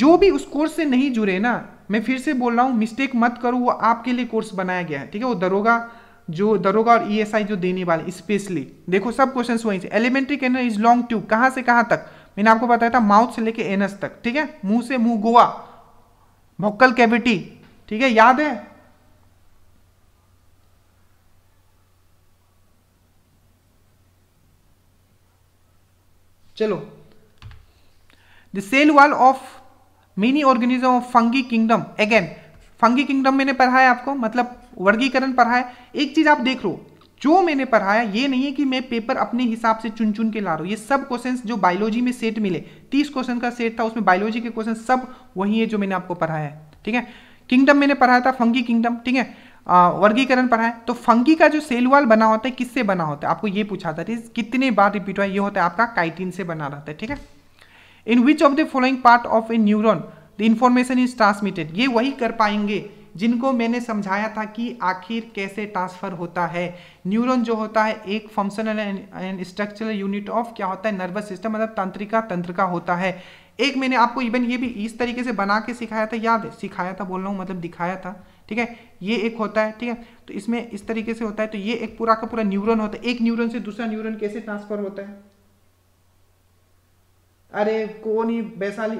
जो भी उस कोर्स से नहीं जुड़े ना मैं फिर से बोल रहा हूँ मिस्टेक मत करो वो आपके लिए कोर्स बनाया गया है ठीक है वो दरोगा जो दरोगा और ईएसआई e जो देने वाले स्पेशली देखो सब क्वेश्चन वहीं से alimentary canal is long tube कहाँ से कहाँ तक मैंने आपको बताया था माउथ से लेके एनस तक ठीक है मुंह से मुंह गोवा भोक्कल कैविटी ठीक है याद है चलो the cell wall of mini organism of fungi kingdom again fungi kingdom मैंने पढ़ाया आपको मतलब वर्गीकरण पढ़ाया एक चीज आप देख लो जो मैंने पढ़ाया ये नहीं है कि मैं पेपर अपने हिसाब से चुन चुन के ला रहा हूँ ये सब क्वेश्चन जो बायोलॉजी में सेट मिले तीस क्वेश्चन का सेट था उसमें बायोलॉजी के क्वेश्चन सब वही है जो मैंने आपको पढ़ाया है ठीक है किंगडम मैंने पढ़ाया था फंगी किंगडम ठीक है वर्गीकरण पर है तो फंकी का जो सेल वाल बना होता है किससे बना होता है आपको ये पूछा था कितने बार रिपीट हुआ ये होता है आपका काइटिन से बना रहता है ठीक है in which of the following part of a neuron the information is transmitted ये वही कर पाएंगे जिनको मैंने समझाया था कि आखिर कैसे ट्रांसफर होता है न्यूरॉन जो होता है एक functional and structural unit of क्या होता है नर्वस सिस्टम मतलब तंत्रिका तंत्र का होता है एक मैंने आपको इवन ये भी इस तरीके से बना के सिखाया था याद है सिखाया था बोल रहा हूँ मतलब दिखाया था ठीक है ये एक होता है ठीक है तो इसमें इस तरीके से होता है तो ये एक पूरा का पूरा न्यूरॉन होता है एक न्यूरॉन से दूसरा न्यूरॉन कैसे ट्रांसफर होता है अरे कौन ही वैशाली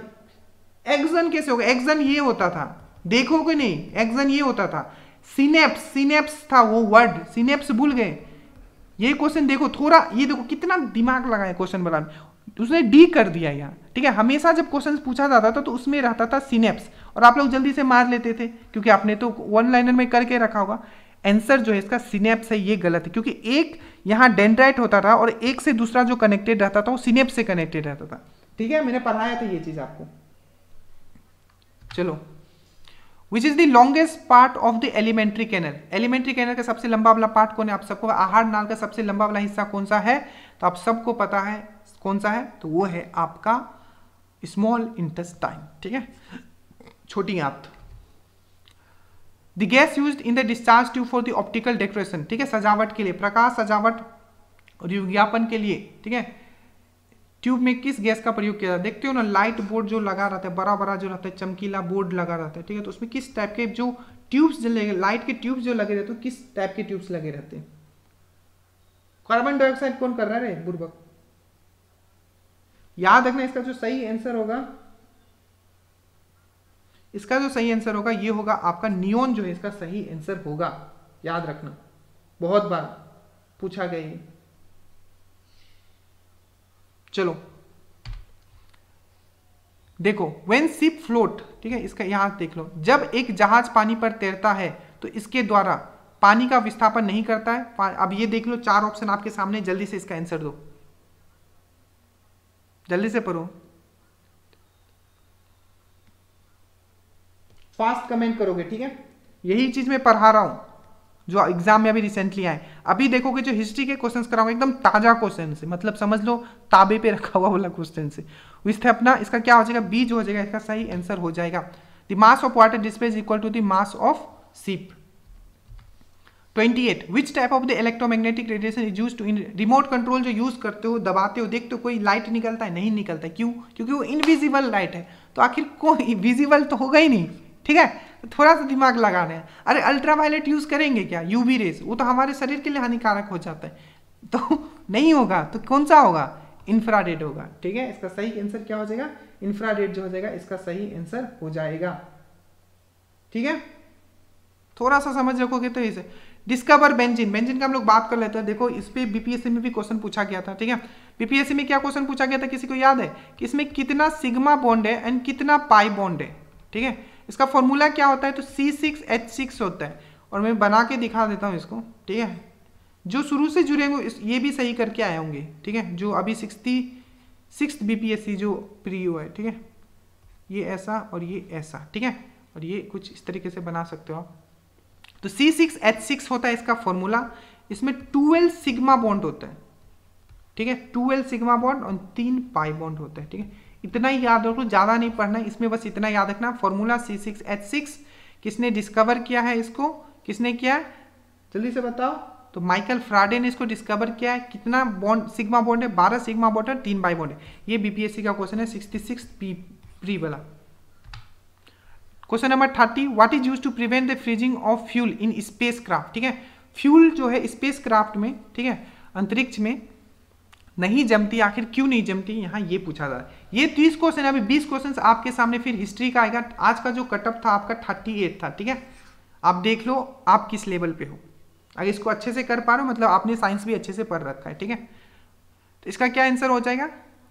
एक्जन कैसे होगा एक्जन ये होता था देखोगे नहीं एक्जन ये होता था सिनेप्स सिनेप्स था वो वर्ड सिनेप्स भूल गए ये क्वेश्चन देखो थोड़ा ये देखो कितना दिमाग लगाए क्वेश्चन बनाने उसने डी कर दिया यहाँ ठीक है हमेशा जब क्वेश्चन पूछा जाता था तो उसमें रहता था सिनेप्स और आप लोग जल्दी से मार लेते थे क्योंकि आपने तो वन लाइनर में करके रखा होगा एंसर जो है इसका सिनेप्स है ये गलत है क्योंकि एक यहाँ डेंड्राइट होता था और एक से दूसरा जो कनेक्टेड रहता था वो सिनेप्स से कनेक्टेड रहता था ठीक है मैंने पढ़ाया था ये चीज़ आपको चलो which is the longest part of the alimentary canal alimentary canal का सबसे लंबा वाला पार्ट कौन है आप सबको आहार नाल का सबसे लंबा वाला हिस्सा कौन सा है तो आप सबको पता है कौन सा है तो वो है आपका स्मॉल इंटेस्टाइन ठीक है छोटी आंत the gas use in the discharge tube for the optical decoration ठीक है सजावट के लिए प्रकाश सजावट और विज्ञापन के लिए ठीक है ट्यूब में किस गैस का प्रयोग किया जाता है देखते हो ना लाइट बोर्ड जो लगा रहता है बड़ा बड़ा जो रहता है चमकीला बोर्ड लगा रहता है ठीक है तो उसमें किस टाइप के जो ट्यूब्स लाइट के ट्यूब्स जो लगे रहते हैं तो किस टाइप के ट्यूब्स लगे रहते हैं कार्बन डाइऑक्साइड कौन कर रहा है बुर्बक याद रखना इसका जो सही आंसर होगा इसका जो सही आंसर होगा ये होगा आपका नियोन जो है इसका सही आंसर होगा याद रखना बहुत बार पूछा गया ये चलो देखो वेन सिप फ्लोट ठीक है इसका यहां देख लो जब एक जहाज पानी पर तैरता है तो इसके द्वारा पानी का विस्थापन नहीं करता है अब ये देख लो चार ऑप्शन आपके सामने जल्दी से इसका आंसर दो जल्दी से पढ़ो फास्ट कमेंट करोगे ठीक है यही चीज मैं पढ़ा रहा हूं जो एग्जाम में अभी रिसेंटली आए अभी देखोगे जो हिस्ट्री के क्वेश्चंस कराऊंगा एकदम ताजा क्वेश्चन से मतलब समझ लो ताबे पे रखा हुआ वाला क्वेश्चन से इससे अपना इसका क्या हो जाएगा बीज हो जाएगा इसका सही आंसर हो जाएगा the mass of water displaced equal to the mass of ship 28 Which type of the electromagnetic radiation is used to in remote control जो यूज करते हो दबाते हो देखते हो कोई लाइट निकलता है नहीं निकलता है क्यों क्योंकि वो इनविजिबल लाइट है तो आखिर कोई विजिबल तो होगा ही नहीं ठीक है थोड़ा सा दिमाग लगाना है अरे अल्ट्रा वायलेट यूज करेंगे क्या यूवी रेस वो तो हमारे शरीर के लिए हानिकारक हो जाता है तो नहीं होगा तो कौन सा होगा इंफ्रारेड होगा ठीक है इसका सही आंसर क्या हो जाएगा इंफ्रारेड जो हो जाएगा इसका सही आंसर हो जाएगा ठीक है थोड़ा सा समझ रखोगे तो इसे डिस्कवर बेंजिन बेंजिन का हम लोग बात कर लेते हैं देखो इस पर बीपीएससी में भी क्वेश्चन पूछा गया था ठीक है बीपीएससी में क्या क्वेश्चन पूछा गया था किसी को याद है कि इसमें कितना सिग्मा बॉन्ड है एंड कितना पाई बॉन्ड है ठीक है इसका फॉर्मूला क्या होता है तो सी सिक्स एच सिक्स होता है और मैं बना के दिखा देता हूँ इसको ठीक है जो शुरू से जुड़े हुए ये भी सही करके आए होंगे ठीक है जो अभी सिक्सटी सिक्स बीपीएससी जो प्री हुआ है ठीक है ये ऐसा और ये ऐसा ठीक है और ये कुछ इस तरीके से बना सकते हो आप तो सी सिक्स एच सिक्स होता है इसका फॉर्मूला इसमें टूएल्व सिग्मा बॉन्ड होता है ठीक है टूएल्व सिग्मा बॉन्ड और तीन पाई बॉन्ड होते हैं ठीक है थीके? इतना ही याद रखो ज़्यादा नहीं पढ़ना इसमें बस इतना याद रखना formula C six H six किसने डिस्कवर किया है इसको किसने किया है जल्दी से बताओ तो माइकल फ्राडे ने इसको डिस्कवर किया है कितना बॉन्ड सिग्मा बॉन्ड है बारह सिग्मा बॉन्ड है तीन बाई बॉन्ड है ये बीपीएससी का क्वेश्चन है सिक्सटी सिक्स प्री वाला question number thirty what is use to prevent the freezing of fuel in spacecraft ठीक है फ्यूल जो है स्पेस क्राफ्ट में ठीक है अंतरिक्ष में नहीं जमती आखिर क्यों नहीं जमती यहाँ ये पूछा जा रहा है ये तीस क्वेश्चन अभी बीस क्वेश्चन आपके सामने फिर हिस्ट्री का आएगा आज का जो कटअप था आपका थर्टी एट था ठीक है आप देख लो आप किस लेवल पे हो अगर इसको अच्छे से कर पा रहे हो मतलब आपने साइंस भी अच्छे से पढ़ रखा है ठीक है तो इसका क्या आंसर हो जाएगा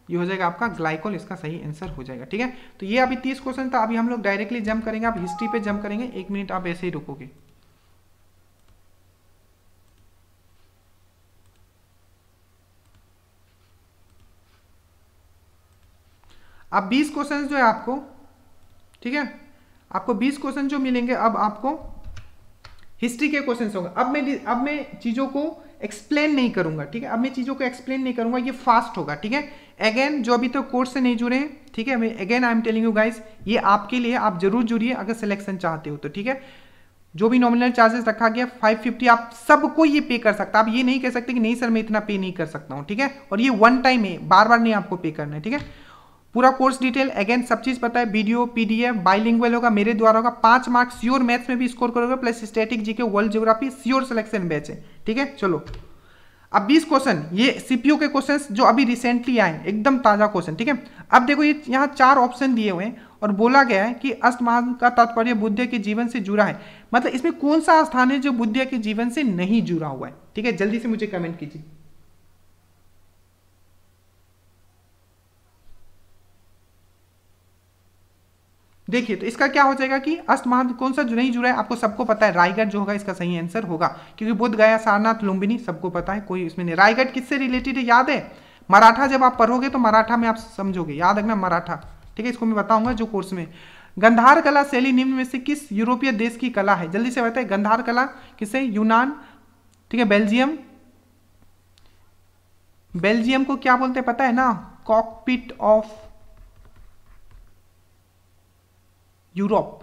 ये हो जाएगा आपका ग्लाइकोल इसका सही आंसर हो जाएगा ठीक है तो ये अभी तीस क्वेश्चन था अभी हम लोग डायरेक्टली जंप करेंगे आप हिस्ट्री पे जंप करेंगे एक मिनट आप ऐसे ही रुकोगे अब 20 क्वेश्चन जो है आपको ठीक है आपको 20 क्वेश्चन जो मिलेंगे अब आपको हिस्ट्री के क्वेश्चन होंगे अब मैं अब मैं चीज़ों को एक्सप्लेन नहीं करूंगा ठीक है अब मैं चीज़ों को एक्सप्लेन नहीं करूंगा ये फास्ट होगा ठीक है अगेन जो अभी तक तो कोर्स से नहीं जुड़े हैं ठीक है मैं again I am telling you guys ये आपके लिए आप जरूर जुड़िए अगर सिलेक्शन चाहते हो तो ठीक है जो भी नॉमिनल चार्जेस रखा गया 550 आप सबको ये पे कर सकता आप ये नहीं कह सकते कि नहीं सर मैं इतना पे नहीं कर सकता हूँ ठीक है और ये वन टाइम है बार बार नहीं आपको पे करना है ठीक है पूरा कोर्स डिटेल अगेन सब चीज पता है वीडियो पीडीएफ बाइलिंगुअल होगा मेरे द्वारा होगा पांच मार्क्स योर मैथ्स में भी स्कोर करोगे plus static GK world geography sure selection batch है ठीक है चलो अब 20 क्वेश्चन ये सीपीयू के क्वेश्चंस जो अभी रिसेंटली आए एकदम ताज़ा क्वेश्चन ठीक है अब देखो ये यहाँ चार ऑप्शन दिए हुए हैं और बोला गया है कि अष्ट महान का तात्पर्य बुद्ध के जीवन से जुड़ा है मतलब इसमें कौन सा स्थान है जो बुद्ध के जीवन से नहीं जुड़ा हुआ है ठीक है जल्दी से मुझे कमेंट कीजिए देखिए तो इसका क्या हो जाएगा कि अस्त महाद्वीप कौन सा जो नहीं जुड़ा है आपको सबको पता है रायगढ़ जो होगा इसका सही आंसर होगा क्योंकि बुद्ध गया सारनाथ लुम्बिनी सबको पता है कोई इसमें नहीं रायगढ़ किससे रिलेटेड है याद है मराठा जब आप पढ़ोगे तो मराठा में आप समझोगे याद रखना मराठा ठीक है इसको मैं बताऊंगा जो कोर्स में गंधार कला शैली निम्न में से किस यूरोपीय देश की कला है जल्दी से बताए गंधार कला किसे यूनान ठीक है बेल्जियम बेल्जियम को क्या बोलते हैं पता है ना कॉकपिट ऑफ यूरोप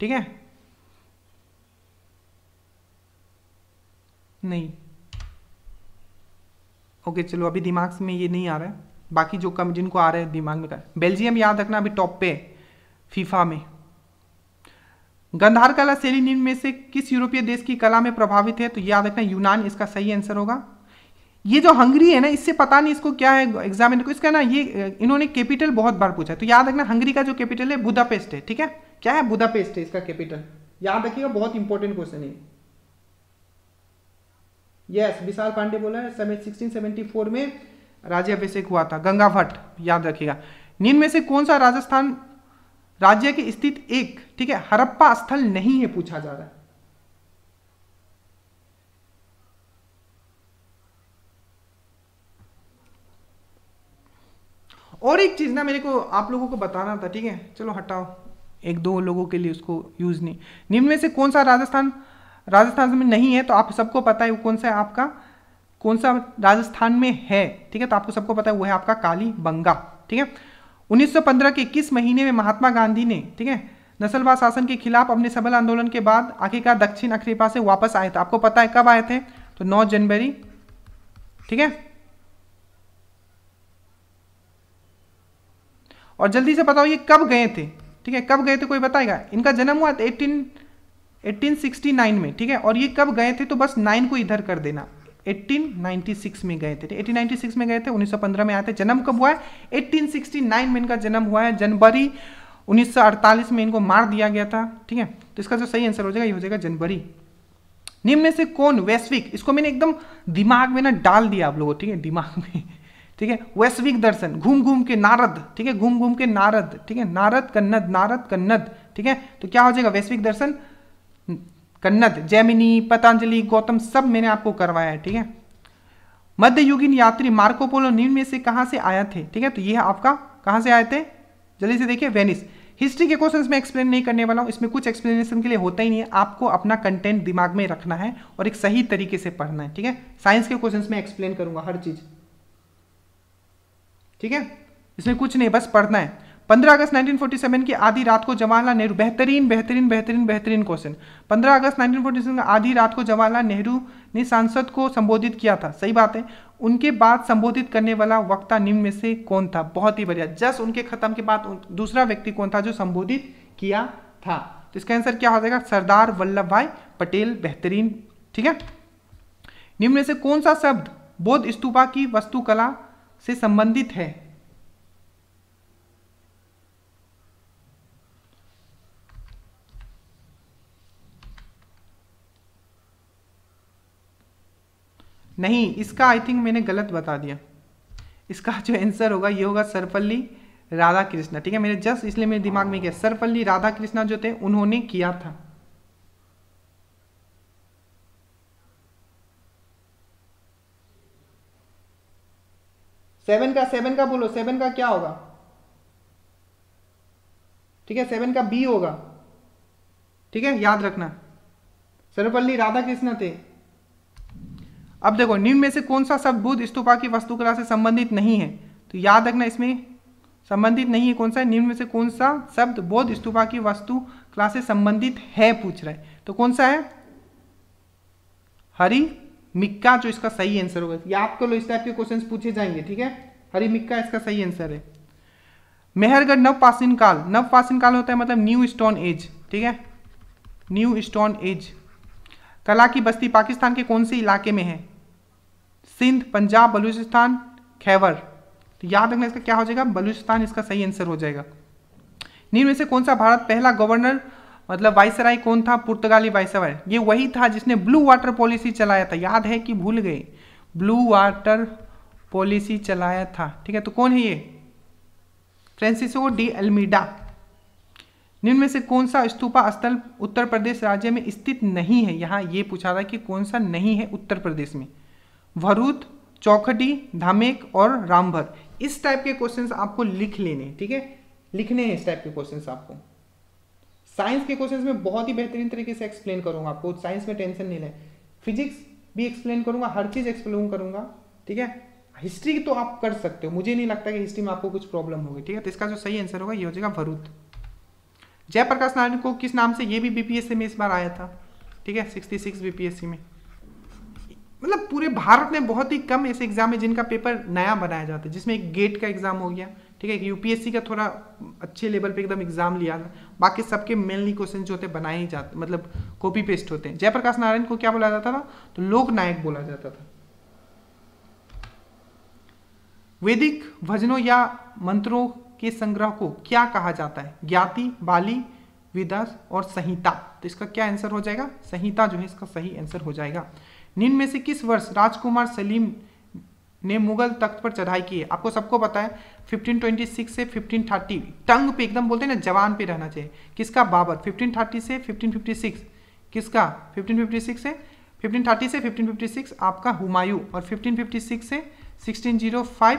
ठीक है नहीं ओके चलो अभी दिमाग में ये नहीं आ रहा है बाकी जो कम जिनको आ रहे हैं दिमाग में कर बेल्जियम याद रखना अभी टॉप पे फीफा में गंधार कला सेलिन में से किस यूरोपीय देश की कला में प्रभावित है तो याद रखना यूनान इसका सही आंसर होगा ये जो हंगरी है ना इससे पता नहीं इसको क्या है एग्जामिनर को इसका ना ये इन्होंने कैपिटल बहुत बार पूछा तो याद रखना हंगरी का जो कैपिटल है बुदापेस्ट है ठीक है क्या है बुदापेस्ट है इसका कैपिटल याद रखिएगा बहुत इंपॉर्टेंट क्वेश्चन है यस विशाल पांडे बोला है समय 1674 में अभिषेक हुआ था गंगा भट्ट याद रखिएगा निम्न में से कौन सा राजस्थान राज्य के स्थित एक ठीक है हरप्पा स्थल नहीं है पूछा जा रहा है और एक चीज़ ना मेरे को आप लोगों को बताना था ठीक है चलो हटाओ एक दो लोगों के लिए उसको यूज़ नहीं निम्न में से कौन सा राजस्थान राजस्थान में नहीं है तो आप सबको पता है वो कौन सा है आपका कौन सा राजस्थान में है ठीक है तो आपको सबको पता है वो है आपका काली बंगा ठीक है 1915 के किस महीने में महात्मा गांधी ने ठीक है नस्लवाद शासन के खिलाफ अपने सबल आंदोलन के बाद आखिरकार दक्षिण अफ्रीका से वापस आए थे आपको पता है कब आए थे तो नौ जनवरी ठीक है और जल्दी से बताओ ये कब गए थे ठीक है कब गए थे कोई बताएगा इनका जन्म हुआ एटीन 1869 में ठीक है और ये कब गए थे तो बस नाइन को इधर कर देना 1896 में गए थे 1896 में गए थे 1915 में आए थे जन्म कब हुआ है 1869 में इनका जन्म हुआ है जनवरी 1948 में इनको मार दिया गया था ठीक है तो इसका जो सही आंसर हो जाएगा ये हो जाएगा जनवरी निम्न में से कौन वैश्विक इसको मैंने एकदम दिमाग में ना डाल दिया आप लोगों ठीक है दिमाग में ठीक है वैश्विक दर्शन घूम घूम के नारद ठीक है घूम घूम के नारद ठीक है नारद कन्नद नारद कन्नद ठीक है तो क्या हो जाएगा वैश्विक दर्शन कन्नद जैमिनी पतंजलि गौतम सब मैंने आपको करवाया है ठीक है मध्ययुगीन यात्री मार्कोपोलो नीम में से कहां से आया थे ठीक है तो ये आपका कहां से आए थे जल्दी से देखिए वेनिस हिस्ट्री के क्वेश्चंस में एक्सप्लेन नहीं करने वाला हूँ इसमें कुछ एक्सप्लेनेशन के लिए होता ही नहीं है आपको अपना कंटेंट दिमाग में रखना है और एक सही तरीके से पढ़ना है ठीक है साइंस के क्वेश्चंस में एक्सप्लेन करूंगा हर चीज़ ठीक है इसमें कुछ नहीं बस पढ़ना है 15 अगस्त 1947 की आधी रात को जवाहरलाल नेहरू बेहतरीन बेहतरीन बेहतरीन बेहतरीन क्वेश्चन 15 अगस्त 1947 की आधी रात को जवाहरलाल नेहरू ने सांसद को संबोधित किया था सही बात है उनके बाद संबोधित करने वाला वक्ता निम्न में से कौन था बहुत ही बढ़िया जस्ट उनके खत्म के बाद दूसरा व्यक्ति कौन था जो संबोधित किया था तो इसका आंसर क्या हो जाएगा सरदार वल्लभ भाई पटेल बेहतरीन ठीक है निम्न में से कौन सा शब्द बौद्ध स्तूपा की वस्तुकला से संबंधित है नहीं इसका आई थिंक मैंने गलत बता दिया इसका जो आंसर होगा ये होगा सरपल्ली राधा कृष्णा ठीक है मेरे जस्ट इसलिए मेरे दिमाग में क्या सरपल्ली राधा कृष्णा जो थे उन्होंने किया था सेवन का सेवन का बोलो सेवन का क्या होगा ठीक है सेवन का बी होगा ठीक है याद रखना सर्वपल्ली राधा कृष्ण थे अब देखो निम्न में से कौन सा शब्द बुद्ध स्तूपा की वस्तुकला से संबंधित नहीं है तो याद रखना इसमें संबंधित नहीं है कौन सा निम्न में से कौन सा शब्द बौद्ध स्तूपा की वस्तु क्लास से संबंधित है पूछ रहे तो कौन सा है हरि मिक्का जो इसका सही आंसर होगा ये आपको लो इस टाइप के क्वेश्चन पूछे जाएंगे ठीक है हरी मिक्का इसका सही आंसर है मेहरगढ़ नव पासिन काल नव पासिन काल होता है मतलब न्यू स्टोन एज ठीक है न्यू स्टोन एज कला की बस्ती पाकिस्तान के कौन से इलाके में है सिंध पंजाब बलूचिस्तान खैवर तो याद रखना इसका क्या हो जाएगा बलूचिस्तान इसका सही आंसर हो जाएगा निम्न में से कौन सा भारत पहला गवर्नर मतलब वाइसराय कौन था पुर्तगाली वाइसराय ये वही था जिसने ब्लू वाटर पॉलिसी चलाया था याद है कि भूल गए ब्लू वाटर पॉलिसी चलाया था ठीक है तो कौन है ये फ्रेंसिसो डी अल्मीडा निम्न में से कौन सा स्तूपा स्थल उत्तर प्रदेश राज्य में स्थित नहीं है यहाँ ये पूछा था कि कौन सा नहीं है उत्तर प्रदेश में भरूत चौखटी धामेक और रामभर इस टाइप के क्वेश्चंस आपको लिख लेने ठीक है लिखने हैं इस टाइप के क्वेश्चंस आपको साइंस के क्वेश्चन में बहुत ही बेहतरीन तरीके से एक्सप्लेन करूंगा आपको साइंस में टेंशन नहीं लें फिजिक्स भी एक्सप्लेन करूंगा हर चीज़ एक्सप्लेन करूंगा ठीक है हिस्ट्री तो आप कर सकते हो मुझे नहीं लगता कि हिस्ट्री में आपको कुछ प्रॉब्लम होगी ठीक है तो इसका जो सही आंसर होगा ये हो जाएगा भरूत जयप्रकाश नारायण को किस नाम से ये भी बीपीएससी में इस बार आया था ठीक है सिक्सटी सिक्स बीपीएससी में मतलब पूरे भारत में बहुत ही कम ऐसे एग्जाम है जिनका पेपर नया बनाया जाता है जिसमें एक गेट का एग्जाम हो गया ठीक है यूपीएससी का थोड़ा अच्छे लेवल पे एकदम एग्जाम लिया था बाकी सबके मेनली क्वेश्चन जो होते हैं बनाए ही जाते मतलब कॉपी पेस्ट होते हैं जयप्रकाश नारायण को क्या बोला जाता था तो लोक नायक बोला जाता था वैदिक भजनों या मंत्रों के संग्रह को क्या कहा जाता है ज्ञाति बाली विदास और संहिता तो इसका क्या आंसर हो जाएगा संहिता जो है इसका सही आंसर हो जाएगा निम्न में से किस वर्ष राजकुमार सलीम ने मुगल तख्त पर चढ़ाई की है आपको सबको पता है 1526 से 1530 टंग पे एकदम बोलते हैं ना जवान पे रहना चाहिए किसका बाबर 1530 से 1556 किसका 1556 से 1530 से 1556 आपका हुमायूं और 1556 से 1605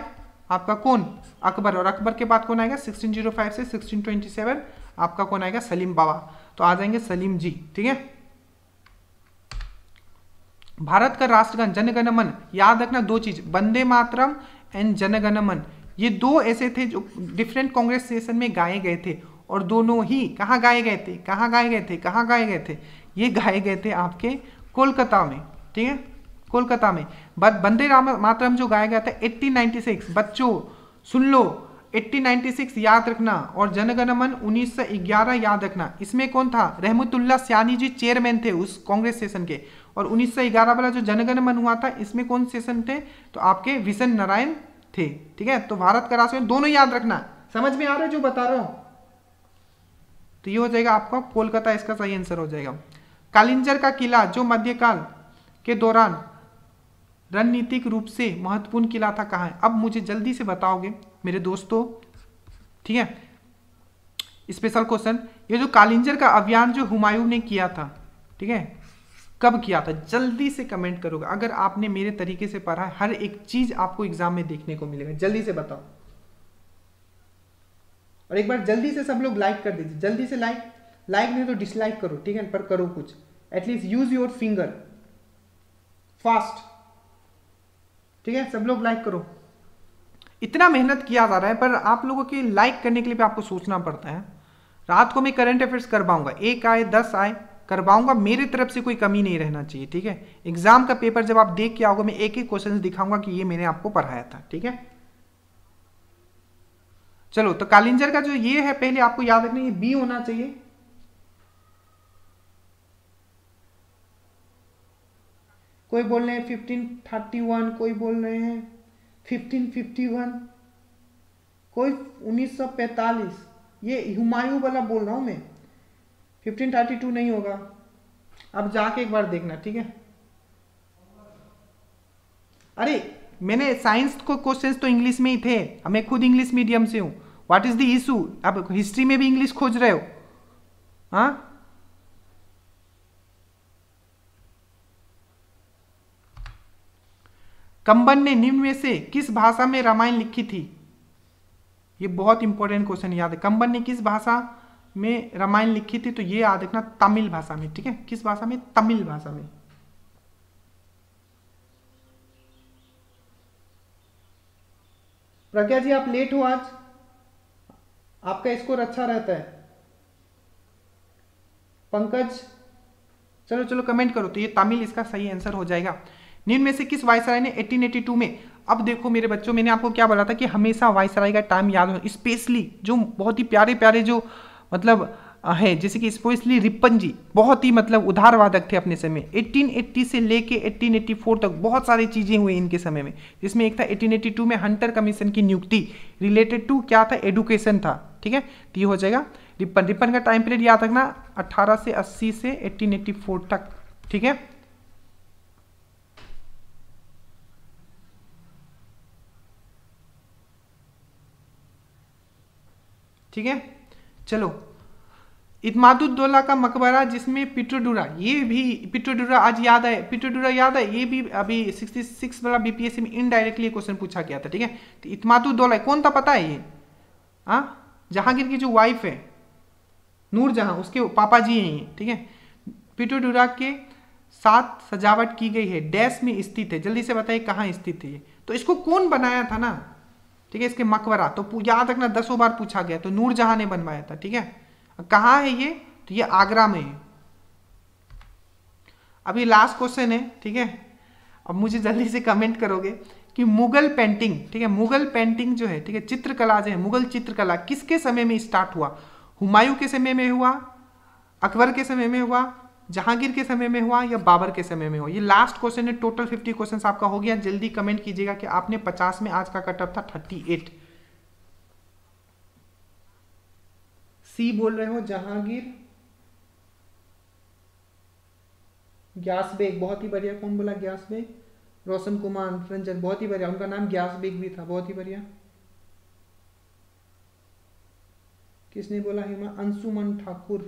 आपका कौन अकबर और अकबर के बाद कौन आएगा 1605 से 1627 आपका कौन आएगा सलीम बाबा तो आ जाएंगे सलीम जी ठीक है भारत का राष्ट्रगान जनगणमन याद रखना दो चीज वंदे मातरम एंड जनगणमन ये दो ऐसे थे जो डिफरेंट कांग्रेस सेशन में गाए गए थे और दोनों ही कहाँ गाए गए थे कहाँ गाए गए थे कहाँ गाए गए थे ये गाए गए थे आपके कोलकाता में ठीक है कोलकाता में बट वंदे राम मातरम जो गाया गया था 1896 बच्चों सुन लो 1896 याद रखना और जनगणमन 1911 याद रखना इसमें कौन था रहमतुल्ला सियानी जी चेयरमैन थे उस कांग्रेस सेशन के और 1911 वाला जो जनगण मन हुआ था इसमें कौन सेशन थे तो आपके विशन नारायण थे ठीक है तो भारत का राष्ट्रपति दोनों याद रखना समझ में आ रहा है जो बता रहा हूं तो ये हो जाएगा आपका कोलकाता इसका सही आंसर हो जाएगा कालिंजर का किला जो मध्यकाल के दौरान रणनीतिक रूप से महत्वपूर्ण किला था कहा है अब मुझे जल्दी से बताओगे मेरे दोस्तों ठीक है स्पेशल क्वेश्चन ये जो कालिंजर का अभियान जो हुमायूं ने किया था ठीक है कब किया था जल्दी से कमेंट करोगे अगर आपने मेरे तरीके से पढ़ा है हर एक चीज आपको एग्जाम में देखने को मिलेगा जल्दी से बताओ और एक बार जल्दी से सब लोग लाइक कर दीजिए जल्दी से लाइक लाइक नहीं तो डिसलाइक करो ठीक है पर करो कुछ at least use your finger fast ठीक है सब लोग लाइक करो इतना मेहनत किया जा रहा है पर आप लोगों के लाइक करने के लिए भी आपको सोचना पड़ता है रात को मैं करंट अफेयर्स करवाऊंगा एक आए दस आए करवाऊंगा मेरी तरफ से कोई कमी नहीं रहना चाहिए ठीक है एग्जाम का पेपर जब आप देख के आओगे मैं एक एक क्वेश्चन दिखाऊंगा कि ये मैंने आपको पढ़ाया था ठीक है चलो तो कालिंजर का जो ये है पहले आपको याद रखना ये बी होना चाहिए कोई बोल रहे हैं फिफ्टीन थर्टी वन कोई बोल रहे हैं फिफ्टीन फिफ्टी वन कोई उन्नीस सौ पैंतालीस ये हुमायूं वाला बोल रहा हूं मैं फिफ्टीन थर्टी टू नहीं होगा अब जाके एक बार देखना ठीक है अरे मैंने साइंस को क्वेश्चंस तो इंग्लिश में ही थे मैं खुद इंग्लिश मीडियम से हूँ व्हाट इज द इशू आप हिस्ट्री में भी इंग्लिश खोज रहे हो हाँ कंबन ने निम्न में से किस भाषा में रामायण लिखी थी ये बहुत इंपॉर्टेंट क्वेश्चन याद है कंबन ने किस भाषा में रामायण लिखी थी तो ये याद रखना तमिल भाषा में ठीक है किस भाषा में तमिल भाषा में प्रज्ञा जी आप लेट हो आज आपका स्कोर अच्छा रहता है पंकज चलो चलो कमेंट करो तो ये तमिल इसका सही आंसर हो जाएगा निम्न में से किस वायसराय ने 1882 में अब देखो मेरे बच्चों मैंने आपको क्या बोला था कि हमेशा वायसराय का टाइम याद हो स्पेशली जो बहुत ही प्यारे प्यारे जो मतलब है जैसे कि रिपन जी बहुत ही मतलब उधारवादक थे अपने समय 1880 से लेके 1884 तक बहुत सारी चीज़ें हुई इनके समय में जिसमें एक था 1882 में हंटर कमीशन की नियुक्ति रिलेटेड टू क्या था एडुकेशन था ठीक है तो ये हो जाएगा रिपन रिपन का टाइम पीरियड याद रखना 18 से 80 से 1884 तक ठीक है ठीक है चलो इतमादुद्दौला का मकबरा जिसमें पिट्रोडुरा ये भी पिट्रोडुरा आज याद है पिट्रोडुरा याद है ये भी अभी 66 वाला बीपीएससी में इनडायरेक्टली क्वेश्चन पूछा गया था ठीक है तो इतमादुद्दौला कौन था पता है ये हाँ जहांगीर की जो वाइफ है नूर जहां उसके पापा जी हैं ये ठीक है पिट्रोडुरा के साथ सजावट की गई है डैश में स्थित है जल्दी से बताइए कहाँ स्थित है ये तो इसको कौन बनाया था ना ठीक है इसके मकबरा तो याद रखना दसों बार पूछा गया तो नूरजहां ने बनवाया था ठीक है कहा है ये तो ये आगरा में है अभी लास्ट क्वेश्चन है ठीक है अब मुझे जल्दी से कमेंट करोगे कि मुगल पेंटिंग ठीक है मुगल पेंटिंग जो है ठीक है चित्रकला जो है मुगल चित्रकला किसके समय में स्टार्ट हुआ हुमायूं के समय में हुआ अकबर के समय में हुआ जहांगीर के समय में हुआ या बाबर के समय में हुआ ये लास्ट क्वेश्चन है टोटल फिफ्टी क्वेश्चन आपका हो गया जल्दी कमेंट कीजिएगा कि आपने पचास में आज का कटअप था थर्टी एट सी बोल रहे हो जहांगीर ग्यास बेग बहुत ही बढ़िया कौन बोला ग्यास बेग रोशन कुमार रंजन बहुत ही बढ़िया उनका नाम ग्यास बेग भी था बहुत ही बढ़िया किसने बोला हिमा अंशुमन ठाकुर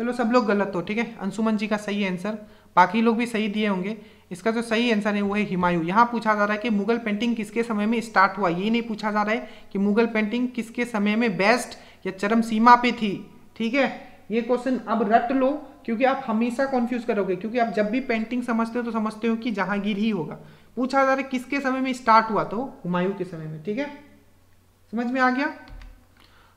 चलो सब लोग गलत हो ठीक है अंशुमन जी का सही आंसर बाकी लोग भी सही दिए होंगे इसका जो सही आंसर है वो है हिमायू यहाँ पूछा जा रहा है कि मुगल पेंटिंग किसके समय में स्टार्ट हुआ ये नहीं पूछा जा रहा है कि मुगल पेंटिंग किसके समय में बेस्ट या चरम सीमा पे थी ठीक है ये क्वेश्चन अब रट लो क्योंकि आप हमेशा कंफ्यूज करोगे क्योंकि आप जब भी पेंटिंग समझते हो तो समझते हो कि जहांगीर ही होगा पूछा जा रहा है किसके समय में स्टार्ट हुआ तो हुमायूं के समय में ठीक है समझ में आ गया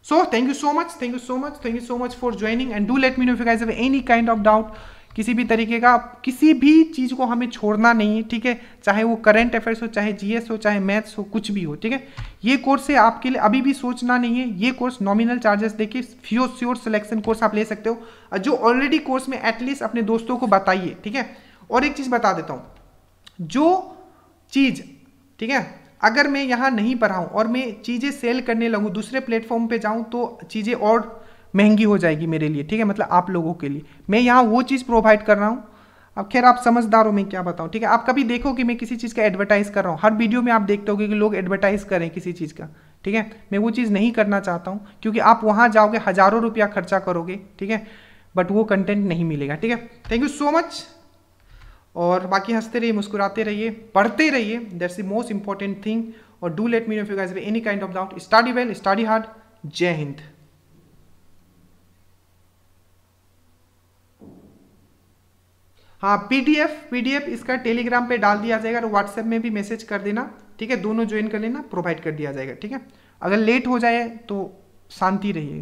so thank you so much thank you so much thank you so much for joining and do let me know guys have any kind of doubt किसी भी तरीके का किसी भी चीज़ को हमें छोड़ना नहीं है ठीक है चाहे वो करंट अफेयर्स हो चाहे जीएस हो चाहे मैथ्स हो कुछ भी हो ठीक है ये कोर्स है आपके लिए अभी भी सोचना नहीं है ये कोर्स नॉमिनल चार्जेस देखिए फ्योर श्योर सिलेक्शन कोर्स आप ले सकते हो जो ऑलरेडी कोर्स में एटलीस्ट अपने दोस्तों को बताइए ठीक है और एक चीज़ बता देता हूँ जो चीज़ ठीक है अगर मैं यहाँ नहीं पढ़ाऊँ और मैं चीज़ें सेल करने लगूँ दूसरे प्लेटफॉर्म पर जाऊँ तो चीज़ें और महंगी हो जाएगी मेरे लिए ठीक है मतलब आप लोगों के लिए मैं यहाँ वो चीज़ प्रोवाइड कर रहा हूँ अब खैर आप समझदार हो मैं क्या बताऊँ ठीक है आप कभी देखो कि मैं किसी चीज़ का एडवर्टाइज़ कर रहा हूँ हर वीडियो में आप देखते होगे कि लोग एडवर्टाइज़ करें किसी चीज़ का ठीक है मैं वो चीज़ नहीं करना चाहता हूँ क्योंकि आप वहाँ जाओगे हज़ारों रुपया खर्चा करोगे ठीक है बट वो कंटेंट नहीं मिलेगा ठीक है थैंक यू सो मच और बाकी हंसते रहिए मुस्कुराते रहिए पढ़ते रहिए that's the most important thing और do let me know you guys any kind of doubt study well study hard Jai Hind हाँ पीडीएफ पीडीएफ इसका टेलीग्राम पे डाल दिया जाएगा और व्हाट्सएप में भी मैसेज कर देना ठीक है दोनों ज्वाइन कर लेना प्रोवाइड कर दिया जाएगा ठीक है अगर लेट हो जाए तो शांति रहिएगा